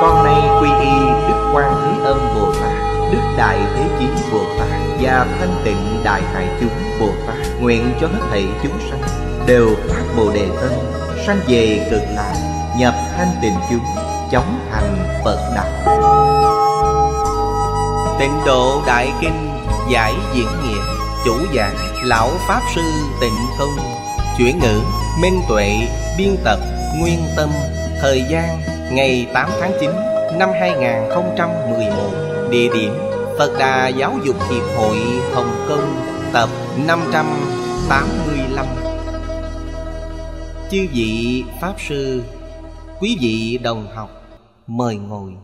con nay quy y đức quan thế âm bồ tát đức đại thế chí bồ tát và thanh tịnh đại hải chúng bồ tát nguyện cho hết thảy chúng sanh đều phát bồ đề tâm sanh về cực lạc nhập thanh tịnh chúng chóng thành phật đạo tịnh độ đại kinh giải diễn nghĩa chủ giảng lão pháp sư tịnh không chuyển ngữ minh tuệ biên tập nguyên tâm thời gian ngày 8 tháng 9 năm 2011 Địa điểm Phật Đà Giáo dục Hiệp hội Hồng Kông tập 585 Chư vị Pháp Sư Quý vị đồng học mời ngồi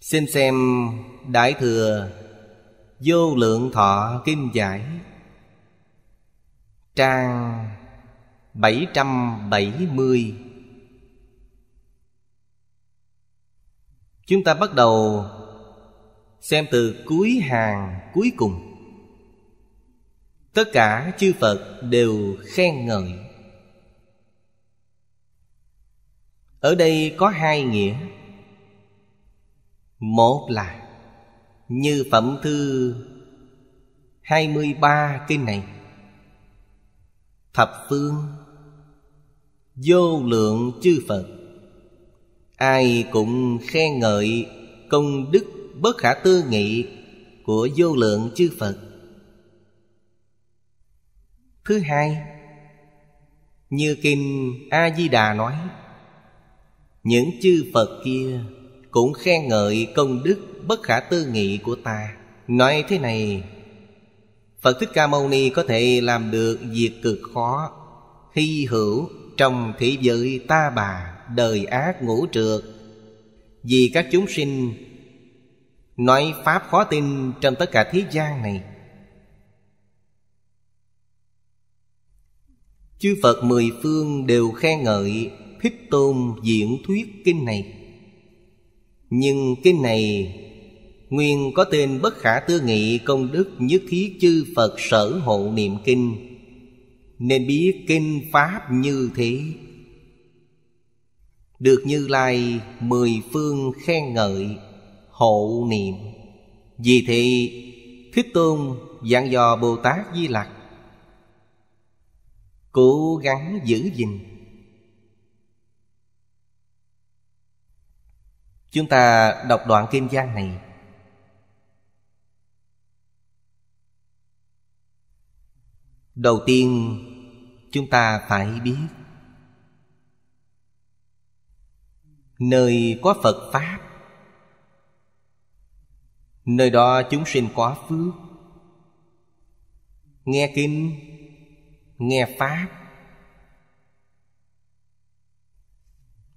Xin xem Đại Thừa Vô Lượng Thọ Kim Giải Trang 770 Chúng ta bắt đầu xem từ cuối hàng cuối cùng Tất cả chư Phật đều khen ngợi Ở đây có hai nghĩa Một là Như phẩm thư 23 kinh này thập phương vô lượng chư phật ai cũng khen ngợi công đức bất khả tư nghị của vô lượng chư phật thứ hai như kinh a di đà nói những chư phật kia cũng khen ngợi công đức bất khả tư nghị của ta nói thế này Phật Thích Ca Mâu Ni có thể làm được việc cực khó Hy hữu trong thị giới ta bà đời ác ngũ trượt Vì các chúng sinh Nói Pháp khó tin trong tất cả thế gian này Chư Phật mười phương đều khen ngợi Thích Tôn diễn thuyết kinh này Nhưng kinh này Nguyên có tên bất khả tư nghị công đức nhất thiết chư Phật sở hộ niệm kinh Nên biết kinh Pháp như thế Được Như Lai mười phương khen ngợi hộ niệm Vì thế Thích Tôn dặn dò Bồ Tát Di Lặc Cố gắng giữ gìn Chúng ta đọc đoạn kinh văn này đầu tiên chúng ta phải biết nơi có phật pháp nơi đó chúng sinh có phước nghe kinh nghe pháp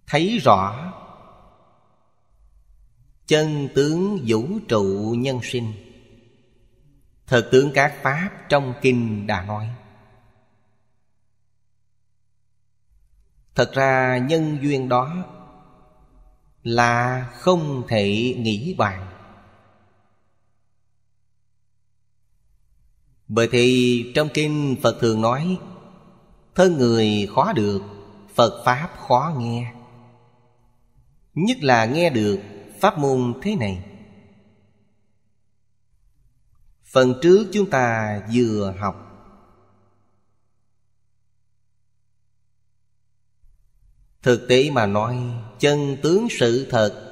thấy rõ chân tướng vũ trụ nhân sinh Thật tướng các Pháp trong Kinh đã nói Thật ra nhân duyên đó Là không thể nghĩ bàn Bởi thì trong kinh Phật thường nói Thân người khó được Phật Pháp khó nghe Nhất là nghe được Pháp môn thế này phần trước chúng ta vừa học thực tế mà nói chân tướng sự thật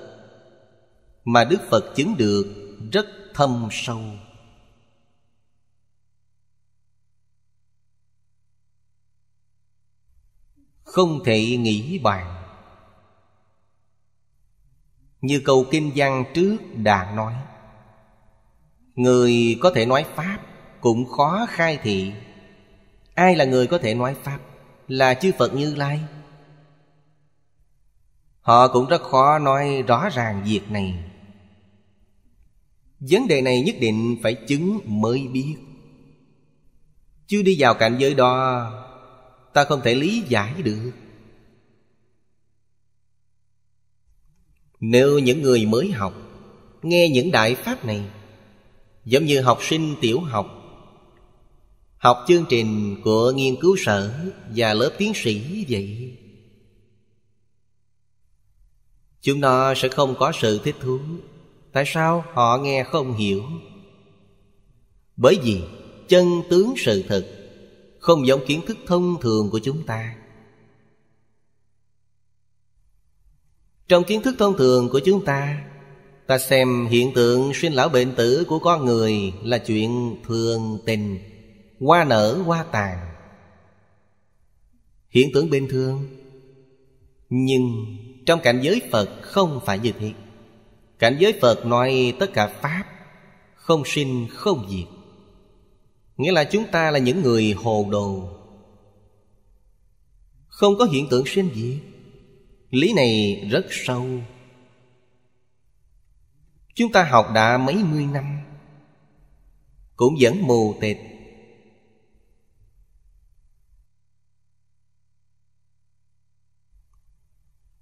mà đức phật chứng được rất thâm sâu không thể nghĩ bàn như câu kinh văn trước đã nói Người có thể nói Pháp cũng khó khai thị Ai là người có thể nói Pháp? Là chư Phật Như Lai Họ cũng rất khó nói rõ ràng việc này Vấn đề này nhất định phải chứng mới biết Chứ đi vào cảnh giới đó Ta không thể lý giải được Nếu những người mới học Nghe những đại pháp này Giống như học sinh tiểu học Học chương trình của nghiên cứu sở Và lớp tiến sĩ vậy Chúng nó sẽ không có sự thích thú Tại sao họ nghe không hiểu Bởi vì chân tướng sự thật Không giống kiến thức thông thường của chúng ta Trong kiến thức thông thường của chúng ta Ta xem hiện tượng sinh lão bệnh tử của con người là chuyện thường tình Hoa nở hoa tàn Hiện tượng bình thường Nhưng trong cảnh giới Phật không phải như thế Cảnh giới Phật nói tất cả Pháp Không sinh không diệt Nghĩa là chúng ta là những người hồ đồ Không có hiện tượng sinh diệt Lý này rất sâu Chúng ta học đã mấy mươi năm Cũng vẫn mù tịt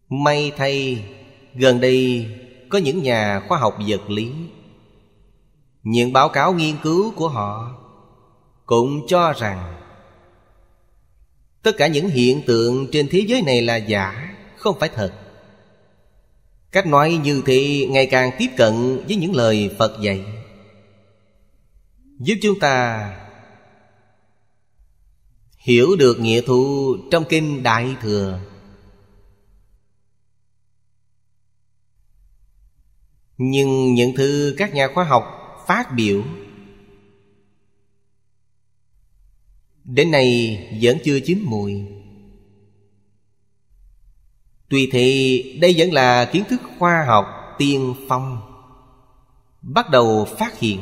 May thay Gần đây có những nhà khoa học vật lý Những báo cáo nghiên cứu của họ Cũng cho rằng Tất cả những hiện tượng trên thế giới này là giả Không phải thật Cách nói như thế ngày càng tiếp cận với những lời Phật dạy Giúp chúng ta hiểu được nghĩa thụ trong kinh Đại Thừa Nhưng những thứ các nhà khoa học phát biểu Đến nay vẫn chưa chín mùi Tuy thì đây vẫn là kiến thức khoa học tiên phong Bắt đầu phát hiện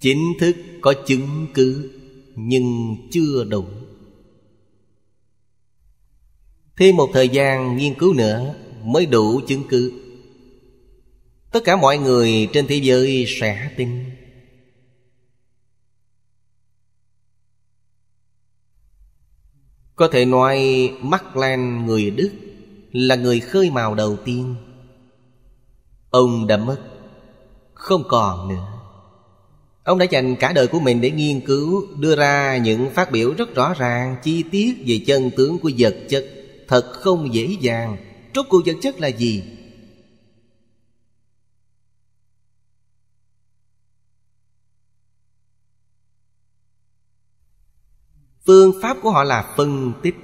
Chính thức có chứng cứ Nhưng chưa đủ Thêm một thời gian nghiên cứu nữa Mới đủ chứng cứ Tất cả mọi người trên thế giới sẽ tin Có thể nói Mắc Lan người Đức là người khơi mào đầu tiên. Ông đã mất, không còn nữa. Ông đã dành cả đời của mình để nghiên cứu Đưa ra những phát biểu rất rõ ràng Chi tiết về chân tướng của vật chất Thật không dễ dàng Rốt cuộc vật chất là gì phương pháp của họ là phân tích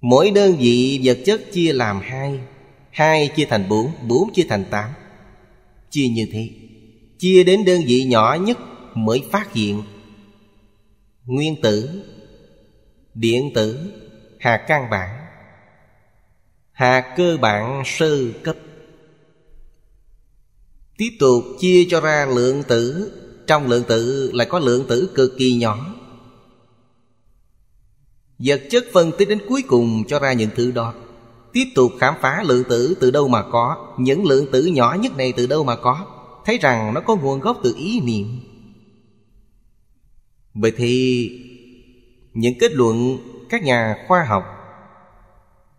mỗi đơn vị vật chất chia làm hai hai chia thành bốn bốn chia thành tám chia như thế chia đến đơn vị nhỏ nhất mới phát hiện nguyên tử điện tử hạt căn bản hạt cơ bản sơ cấp tiếp tục chia cho ra lượng tử trong lượng tử lại có lượng tử cực kỳ nhỏ Vật chất phân tích đến cuối cùng cho ra những thứ đó Tiếp tục khám phá lượng tử từ đâu mà có Những lượng tử nhỏ nhất này từ đâu mà có Thấy rằng nó có nguồn gốc từ ý niệm Vậy thì Những kết luận các nhà khoa học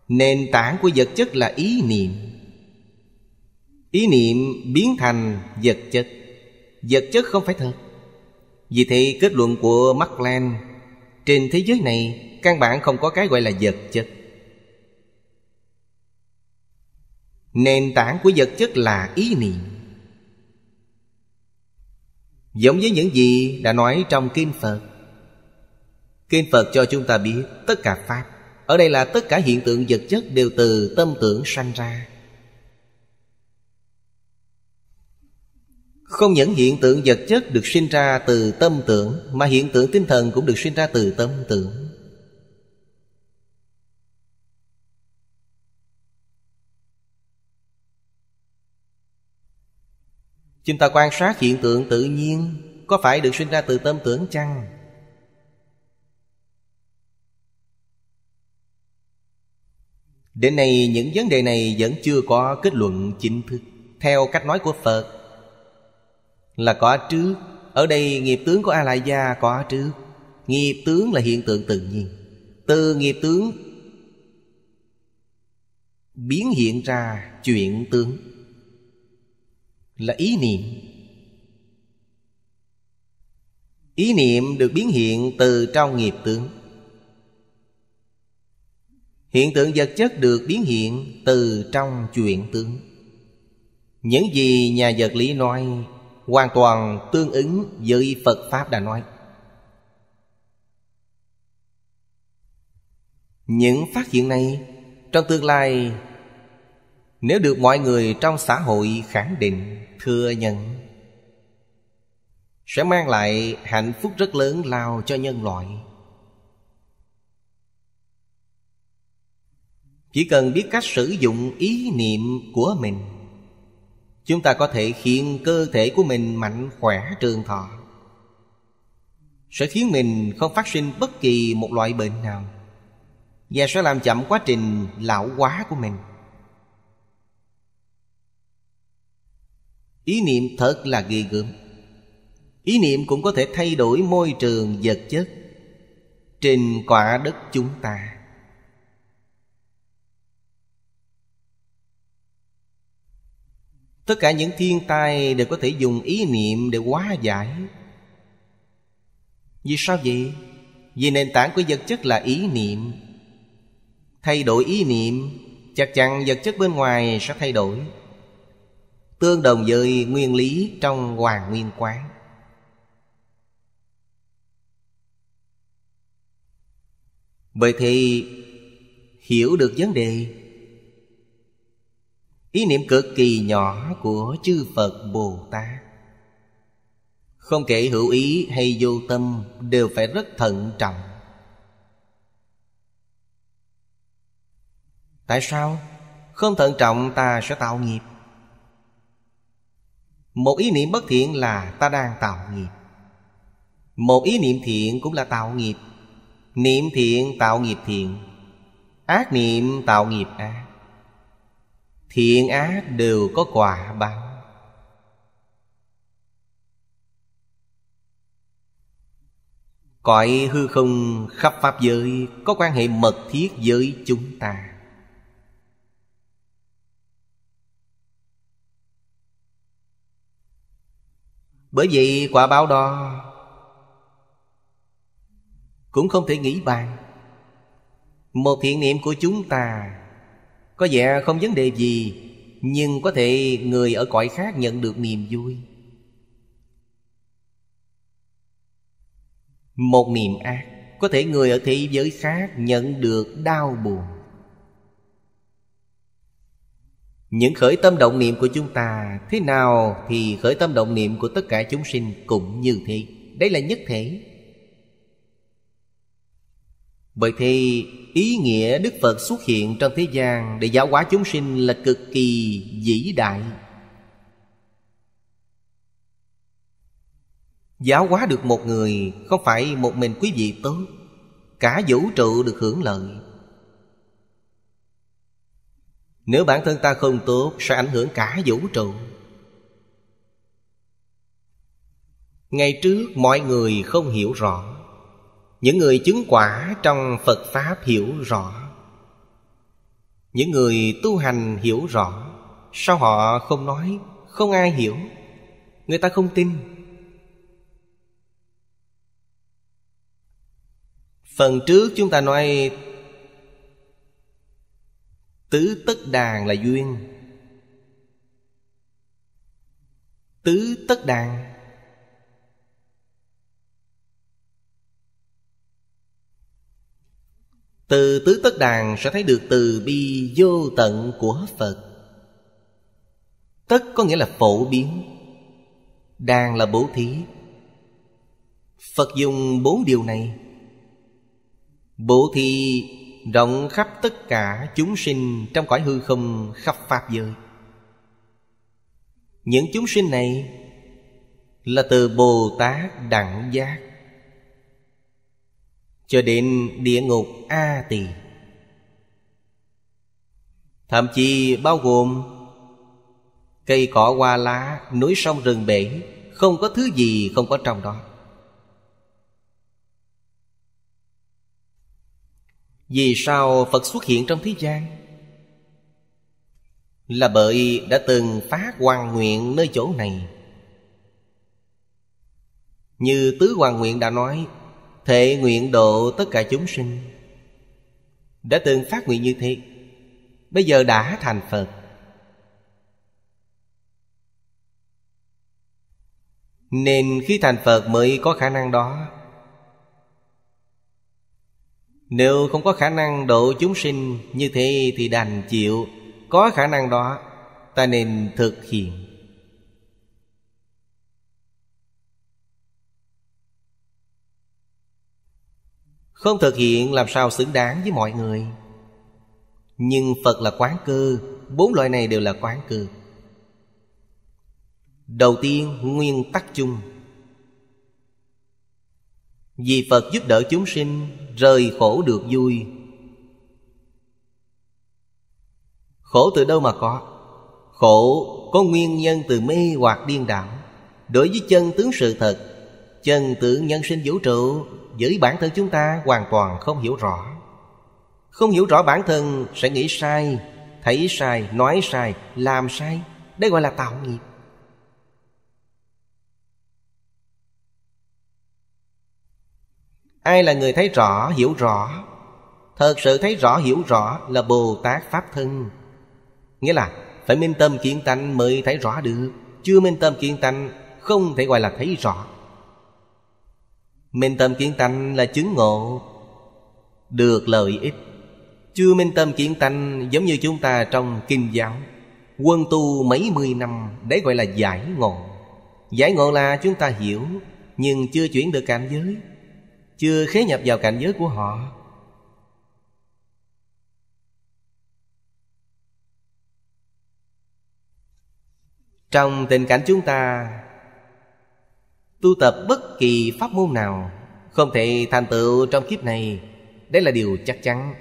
Nền tảng của vật chất là ý niệm Ý niệm biến thành vật chất vật chất không phải thật vì thế kết luận của Markland Trên thế giới này căn bản không có cái gọi là vật chất Nền tảng của vật chất là ý niệm Giống với những gì đã nói trong Kinh Phật Kinh Phật cho chúng ta biết tất cả Pháp Ở đây là tất cả hiện tượng vật chất đều từ tâm tưởng sanh ra Không những hiện tượng vật chất được sinh ra từ tâm tưởng Mà hiện tượng tinh thần cũng được sinh ra từ tâm tưởng Chúng ta quan sát hiện tượng tự nhiên Có phải được sinh ra từ tâm tưởng chăng? Đến nay những vấn đề này vẫn chưa có kết luận chính thức Theo cách nói của Phật là có trước ở đây nghiệp tướng của a la gia có trước nghiệp tướng là hiện tượng tự nhiên từ nghiệp tướng biến hiện ra chuyện tướng là ý niệm ý niệm được biến hiện từ trong nghiệp tướng hiện tượng vật chất được biến hiện từ trong chuyện tướng những gì nhà vật lý nói hoàn toàn tương ứng với phật pháp đã nói những phát hiện này trong tương lai nếu được mọi người trong xã hội khẳng định thừa nhận sẽ mang lại hạnh phúc rất lớn lao cho nhân loại chỉ cần biết cách sử dụng ý niệm của mình Chúng ta có thể khiến cơ thể của mình mạnh khỏe trường thọ Sẽ khiến mình không phát sinh bất kỳ một loại bệnh nào Và sẽ làm chậm quá trình lão hóa của mình Ý niệm thật là ghê gớm Ý niệm cũng có thể thay đổi môi trường vật chất Trên quả đất chúng ta tất cả những thiên tai đều có thể dùng ý niệm để hóa giải vì sao vậy vì nền tảng của vật chất là ý niệm thay đổi ý niệm chắc chắn vật chất bên ngoài sẽ thay đổi tương đồng với nguyên lý trong hoàng nguyên quán vậy thì hiểu được vấn đề ý niệm cực kỳ nhỏ của chư phật bồ tát không kể hữu ý hay vô tâm đều phải rất thận trọng tại sao không thận trọng ta sẽ tạo nghiệp một ý niệm bất thiện là ta đang tạo nghiệp một ý niệm thiện cũng là tạo nghiệp niệm thiện tạo nghiệp thiện ác niệm tạo nghiệp ác thiện ác đều có quả báo cõi hư không khắp pháp giới có quan hệ mật thiết với chúng ta bởi vậy quả báo đó cũng không thể nghĩ bàn một thiện niệm của chúng ta có vẻ không vấn đề gì Nhưng có thể người ở cõi khác nhận được niềm vui Một niềm ác Có thể người ở thế giới khác nhận được đau buồn Những khởi tâm động niệm của chúng ta Thế nào thì khởi tâm động niệm của tất cả chúng sinh cũng như thế Đây là nhất thể vậy thì ý nghĩa Đức Phật xuất hiện trong thế gian Để giáo hóa chúng sinh là cực kỳ vĩ đại Giáo hóa được một người Không phải một mình quý vị tốt Cả vũ trụ được hưởng lợi Nếu bản thân ta không tốt Sẽ ảnh hưởng cả vũ trụ Ngày trước mọi người không hiểu rõ những người chứng quả trong phật pháp hiểu rõ những người tu hành hiểu rõ sao họ không nói không ai hiểu người ta không tin phần trước chúng ta nói tứ tất đàn là duyên tứ tất đàn Từ tứ tất đàn sẽ thấy được từ bi vô tận của Phật Tất có nghĩa là phổ biến Đàn là bố thí Phật dùng bốn điều này Bố thí rộng khắp tất cả chúng sinh Trong cõi hư không khắp Pháp giới Những chúng sinh này Là từ Bồ Tát Đẳng Giác cho đến địa ngục A Tỳ. Thậm chí bao gồm cây cỏ hoa lá, núi sông rừng bể, không có thứ gì không có trong đó. Vì sao Phật xuất hiện trong thế gian? Là bởi đã từng phát hoàn nguyện nơi chỗ này Như Tứ Hoàng Nguyện đã nói Thệ nguyện độ tất cả chúng sinh Đã từng phát nguyện như thế Bây giờ đã thành Phật Nên khi thành Phật mới có khả năng đó Nếu không có khả năng độ chúng sinh Như thế thì đành chịu Có khả năng đó Ta nên thực hiện Không thực hiện làm sao xứng đáng với mọi người Nhưng Phật là quán cơ Bốn loại này đều là quán cơ Đầu tiên nguyên tắc chung Vì Phật giúp đỡ chúng sinh Rời khổ được vui Khổ từ đâu mà có Khổ có nguyên nhân từ mê hoặc điên đảo Đối với chân tướng sự thật Chân tướng nhân sinh vũ trụ với bản thân chúng ta hoàn toàn không hiểu rõ không hiểu rõ bản thân sẽ nghĩ sai thấy sai nói sai làm sai đây gọi là tạo nghiệp ai là người thấy rõ hiểu rõ thật sự thấy rõ hiểu rõ là bồ tát pháp thân nghĩa là phải minh tâm kiến tánh mới thấy rõ được chưa minh tâm kiến tánh không thể gọi là thấy rõ Minh tâm kiến tánh là chứng ngộ Được lợi ích Chưa minh tâm kiến tánh giống như chúng ta trong kinh giáo Quân tu mấy mươi năm Đấy gọi là giải ngộ Giải ngộ là chúng ta hiểu Nhưng chưa chuyển được cảnh giới Chưa khế nhập vào cảnh giới của họ Trong tình cảnh chúng ta tu tập bất kỳ pháp môn nào không thể thành tựu trong kiếp này đấy là điều chắc chắn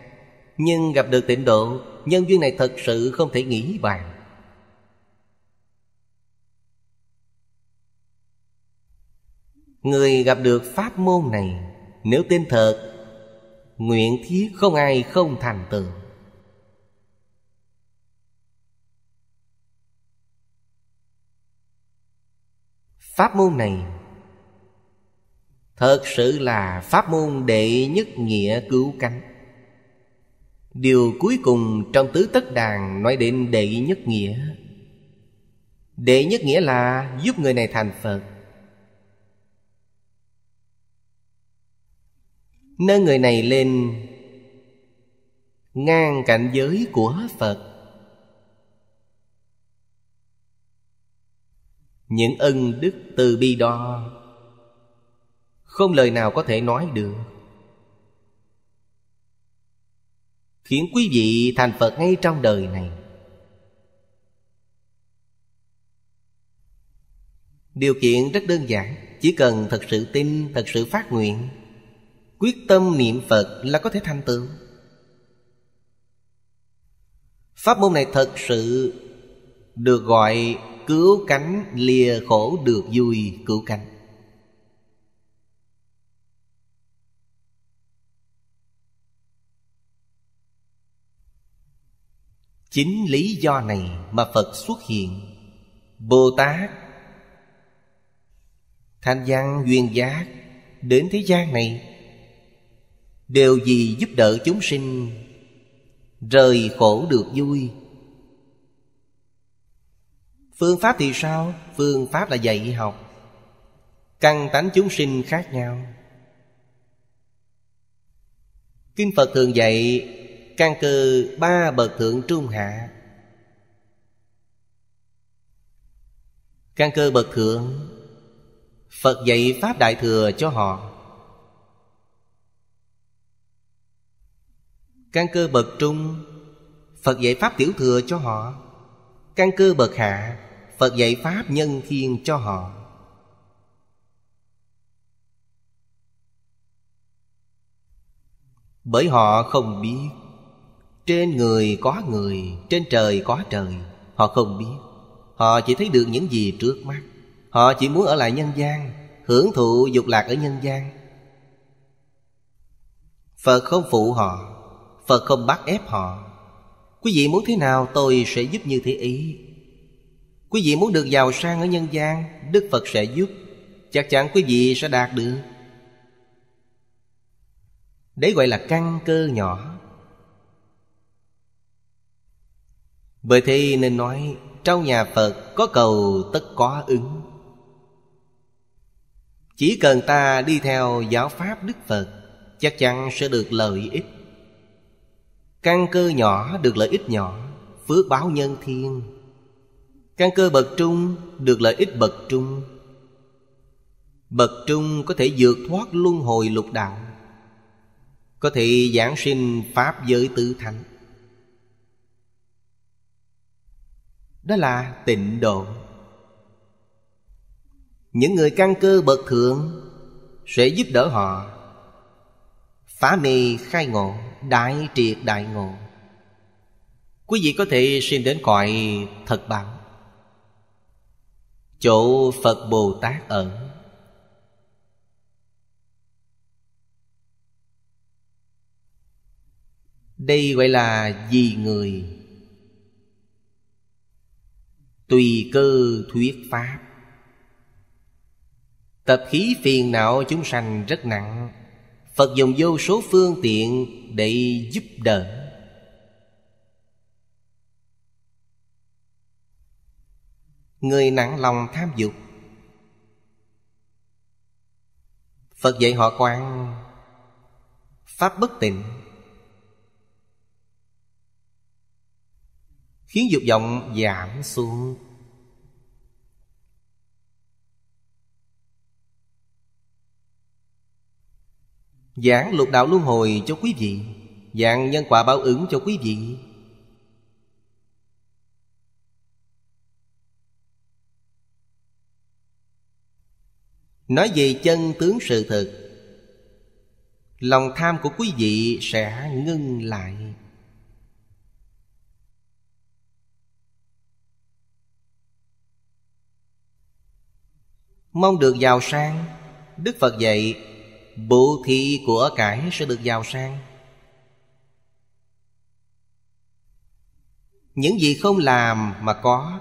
nhưng gặp được tịnh độ nhân duyên này thật sự không thể nghĩ bàn người gặp được pháp môn này nếu tên thật nguyện thiết không ai không thành tựu pháp môn này Thật sự là pháp môn đệ nhất nghĩa cứu cánh Điều cuối cùng trong tứ tất đàn nói đến đệ nhất nghĩa Đệ nhất nghĩa là giúp người này thành Phật Nâng người này lên Ngang cảnh giới của Phật Những ân đức từ bi đo. Không lời nào có thể nói được Khiến quý vị thành Phật ngay trong đời này Điều kiện rất đơn giản Chỉ cần thật sự tin, thật sự phát nguyện Quyết tâm niệm Phật là có thể thành tựu Pháp môn này thật sự được gọi cứu cánh lìa khổ được vui cứu cánh Chính lý do này mà Phật xuất hiện Bồ Tát Thanh văn duyên giác Đến thế gian này Đều vì giúp đỡ chúng sinh Rời khổ được vui Phương pháp thì sao? Phương pháp là dạy học Căn tánh chúng sinh khác nhau Kinh Phật thường dạy căn cơ ba bậc thượng trung hạ căn cơ bậc thượng phật dạy pháp đại thừa cho họ căn cơ bậc trung phật dạy pháp tiểu thừa cho họ căn cơ bậc hạ phật dạy pháp nhân thiên cho họ bởi họ không biết trên người có người Trên trời có trời Họ không biết Họ chỉ thấy được những gì trước mắt Họ chỉ muốn ở lại nhân gian Hưởng thụ dục lạc ở nhân gian Phật không phụ họ Phật không bắt ép họ Quý vị muốn thế nào tôi sẽ giúp như thế ý Quý vị muốn được giàu sang ở nhân gian Đức Phật sẽ giúp Chắc chắn quý vị sẽ đạt được Đấy gọi là căn cơ nhỏ Bởi thế nên nói Trong nhà Phật có cầu tất có ứng Chỉ cần ta đi theo giáo pháp Đức Phật Chắc chắn sẽ được lợi ích Căn cơ nhỏ được lợi ích nhỏ Phước báo nhân thiên Căn cơ bậc trung được lợi ích bậc trung Bậc trung có thể vượt thoát luân hồi lục đạo Có thể giảng sinh Pháp giới tự thánh đó là tịnh độ những người căn cơ bậc thượng sẽ giúp đỡ họ phá mê khai ngộ đại triệt đại ngộ quý vị có thể xin đến cõi thật bảo chỗ phật bồ tát ở đây gọi là vì người tùy cơ thuyết pháp tập khí phiền não chúng sanh rất nặng phật dùng vô số phương tiện để giúp đỡ người nặng lòng tham dục phật dạy họ quan pháp bất tịnh khiến dục vọng giảm xuống giảng lục đạo luân hồi cho quý vị dạng nhân quả báo ứng cho quý vị nói về chân tướng sự thực, lòng tham của quý vị sẽ ngưng lại Mong được giàu sang Đức Phật dạy Bộ thị của cải sẽ được giàu sang Những gì không làm mà có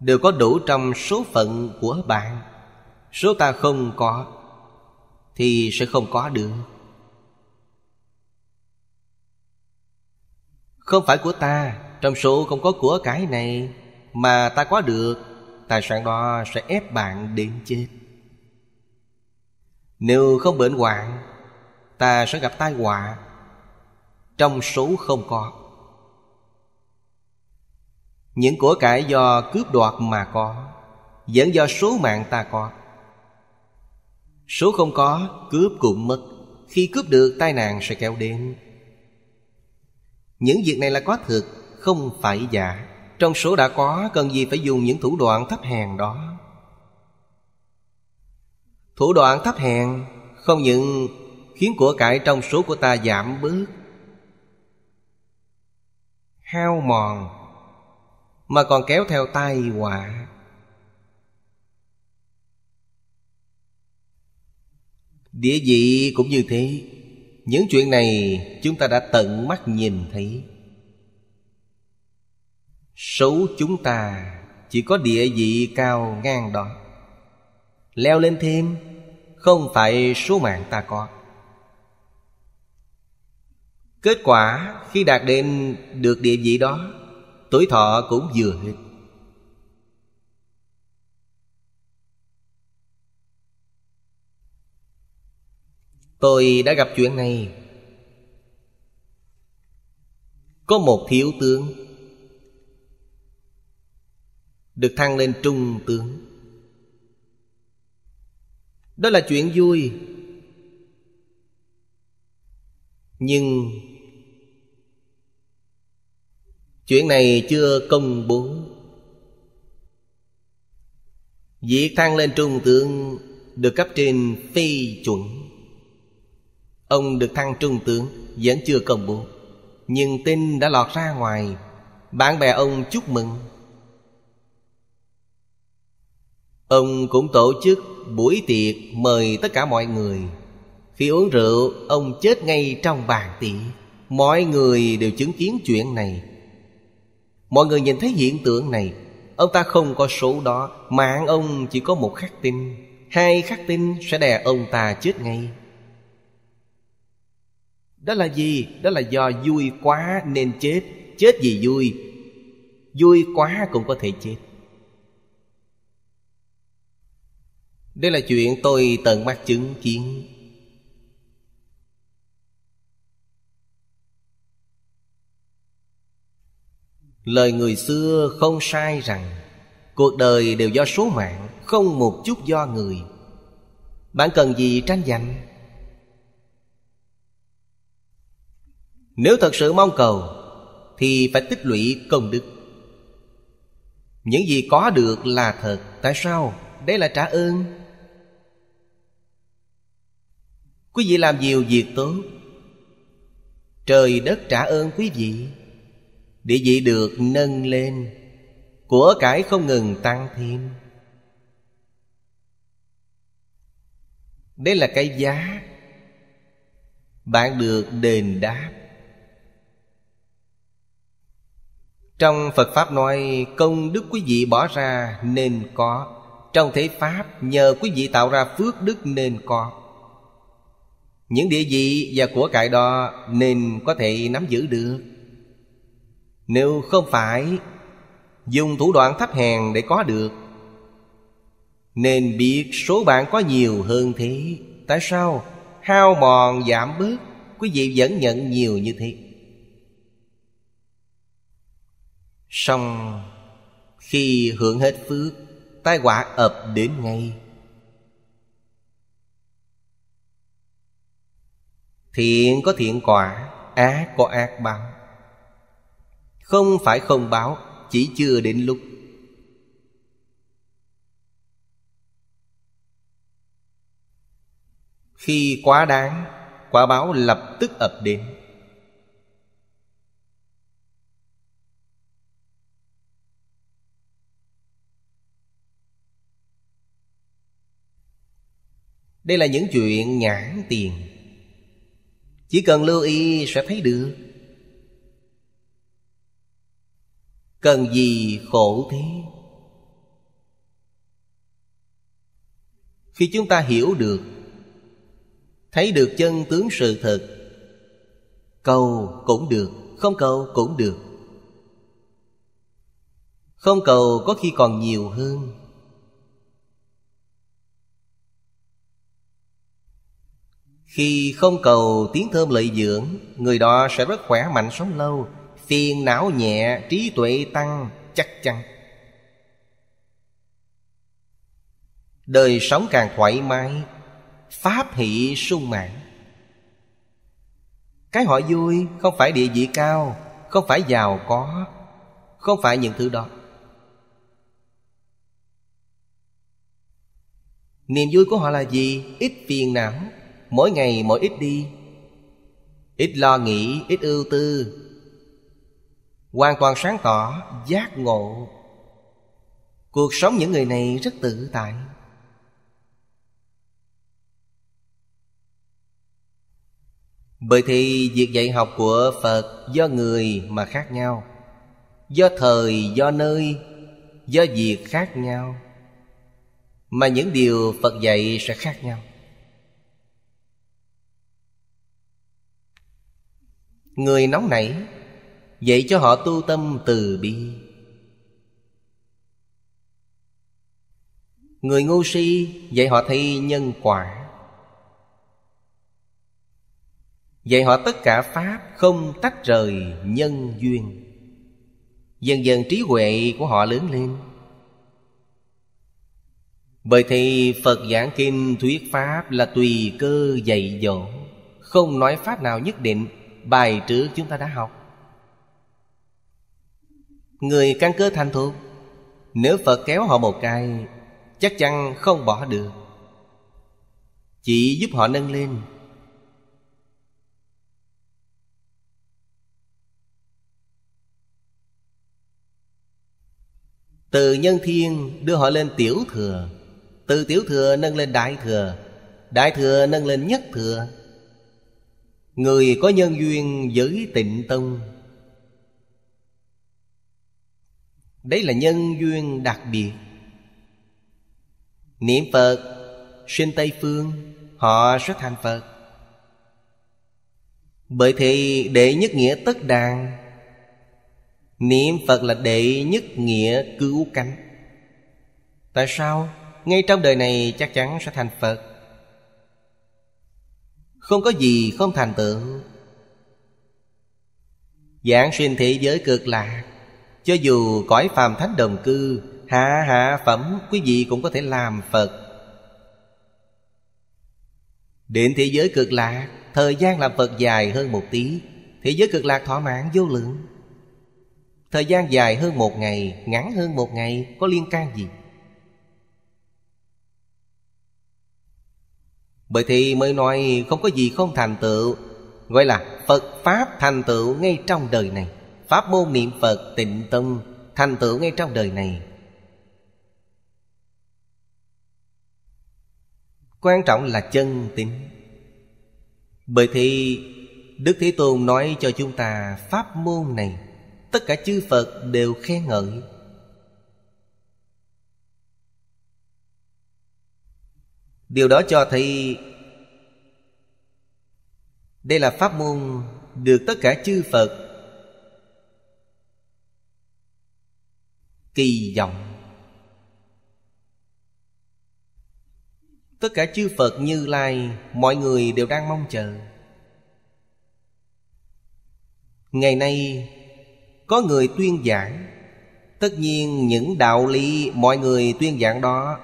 Đều có đủ trong số phận của bạn Số ta không có Thì sẽ không có được Không phải của ta Trong số không có của cải này Mà ta có được Tài sản đó sẽ ép bạn đến chết Nếu không bệnh hoạn Ta sẽ gặp tai họa Trong số không có Những của cải do cướp đoạt mà có Vẫn do số mạng ta có Số không có cướp cũng mất Khi cướp được tai nạn sẽ kéo đến Những việc này là có thực Không phải giả trong số đã có cần gì phải dùng những thủ đoạn thấp hèn đó Thủ đoạn thấp hèn không những khiến của cải trong số của ta giảm bớt Hao mòn Mà còn kéo theo tai họa Địa vị cũng như thế Những chuyện này chúng ta đã tận mắt nhìn thấy Số chúng ta chỉ có địa vị cao ngang đó Leo lên thêm Không phải số mạng ta có Kết quả khi đạt đến được địa vị đó Tuổi thọ cũng vừa hết Tôi đã gặp chuyện này Có một thiếu tướng được thăng lên trung tướng Đó là chuyện vui Nhưng Chuyện này chưa công bố Việc thăng lên trung tướng Được cấp trên phi chuẩn Ông được thăng trung tướng Vẫn chưa công bố Nhưng tin đã lọt ra ngoài Bạn bè ông chúc mừng Ông cũng tổ chức buổi tiệc mời tất cả mọi người Khi uống rượu ông chết ngay trong bàn tiệc Mọi người đều chứng kiến chuyện này Mọi người nhìn thấy hiện tượng này Ông ta không có số đó Mạng ông chỉ có một khắc tinh Hai khắc tinh sẽ đè ông ta chết ngay Đó là gì? Đó là do vui quá nên chết Chết vì vui Vui quá cũng có thể chết Đây là chuyện tôi tận mắt chứng kiến Lời người xưa không sai rằng Cuộc đời đều do số mạng Không một chút do người Bạn cần gì tranh giành Nếu thật sự mong cầu Thì phải tích lũy công đức Những gì có được là thật Tại sao? Đây là trả ơn quý vị làm nhiều việc tốt trời đất trả ơn quý vị địa vị được nâng lên của cải không ngừng tăng thêm đấy là cái giá bạn được đền đáp trong phật pháp nói công đức quý vị bỏ ra nên có trong thế pháp nhờ quý vị tạo ra phước đức nên có những địa vị và của cải đó nên có thể nắm giữ được nếu không phải dùng thủ đoạn thấp hèn để có được nên biết số bạn có nhiều hơn thế tại sao hao mòn giảm bớt quý vị vẫn nhận nhiều như thế song khi hưởng hết phước tai họa ập đến ngay Thiện có thiện quả Ác có ác báo Không phải không báo Chỉ chưa đến lúc Khi quá đáng Quả báo lập tức ập đến Đây là những chuyện nhãn tiền chỉ cần lưu ý sẽ thấy được cần gì khổ thế khi chúng ta hiểu được thấy được chân tướng sự thật cầu cũng được không cầu cũng được không cầu có khi còn nhiều hơn Khi không cầu tiếng thơm lợi dưỡng Người đó sẽ rất khỏe mạnh sống lâu Phiền não nhẹ, trí tuệ tăng chắc chắn Đời sống càng thoải mái Pháp hỷ sung mãn Cái họ vui không phải địa vị cao Không phải giàu có Không phải những thứ đó Niềm vui của họ là gì? Ít phiền não mỗi ngày mỗi ít đi ít lo nghĩ ít ưu tư hoàn toàn sáng tỏ giác ngộ cuộc sống những người này rất tự tại bởi thì việc dạy học của phật do người mà khác nhau do thời do nơi do việc khác nhau mà những điều phật dạy sẽ khác nhau Người nóng nảy Dạy cho họ tu tâm từ bi Người ngu si dạy họ thấy nhân quả Dạy họ tất cả Pháp không tách rời nhân duyên Dần dần trí huệ của họ lớn lên Bởi thì Phật giảng kinh thuyết Pháp là tùy cơ dạy dỗ Không nói Pháp nào nhất định bài trước chúng ta đã học Người căn cơ thành thuộc Nếu Phật kéo họ một cái Chắc chắn không bỏ được Chỉ giúp họ nâng lên Từ nhân thiên đưa họ lên tiểu thừa Từ tiểu thừa nâng lên đại thừa Đại thừa nâng lên nhất thừa Người có nhân duyên với tịnh tông Đấy là nhân duyên đặc biệt Niệm Phật Sinh Tây Phương Họ sẽ thành Phật Bởi thì đệ nhất nghĩa tất đàn Niệm Phật là đệ nhất nghĩa cứu cánh Tại sao? Ngay trong đời này chắc chắn sẽ thành Phật không có gì không thành tựu Giảng xuyên thế giới cực lạc Cho dù cõi phàm thánh đồng cư Hạ hạ phẩm Quý vị cũng có thể làm Phật Đến thế giới cực lạc Thời gian làm Phật dài hơn một tí Thế giới cực lạc thỏa mãn vô lượng Thời gian dài hơn một ngày Ngắn hơn một ngày Có liên can gì Bởi thì mới nói không có gì không thành tựu Gọi là Phật Pháp thành tựu ngay trong đời này Pháp môn niệm Phật tịnh tâm Thành tựu ngay trong đời này Quan trọng là chân tín Bởi thì Đức Thế Tôn nói cho chúng ta Pháp môn này Tất cả chư Phật đều khen ngợi điều đó cho thấy đây là pháp môn được tất cả chư phật kỳ vọng tất cả chư phật như lai mọi người đều đang mong chờ ngày nay có người tuyên giảng tất nhiên những đạo lý mọi người tuyên giảng đó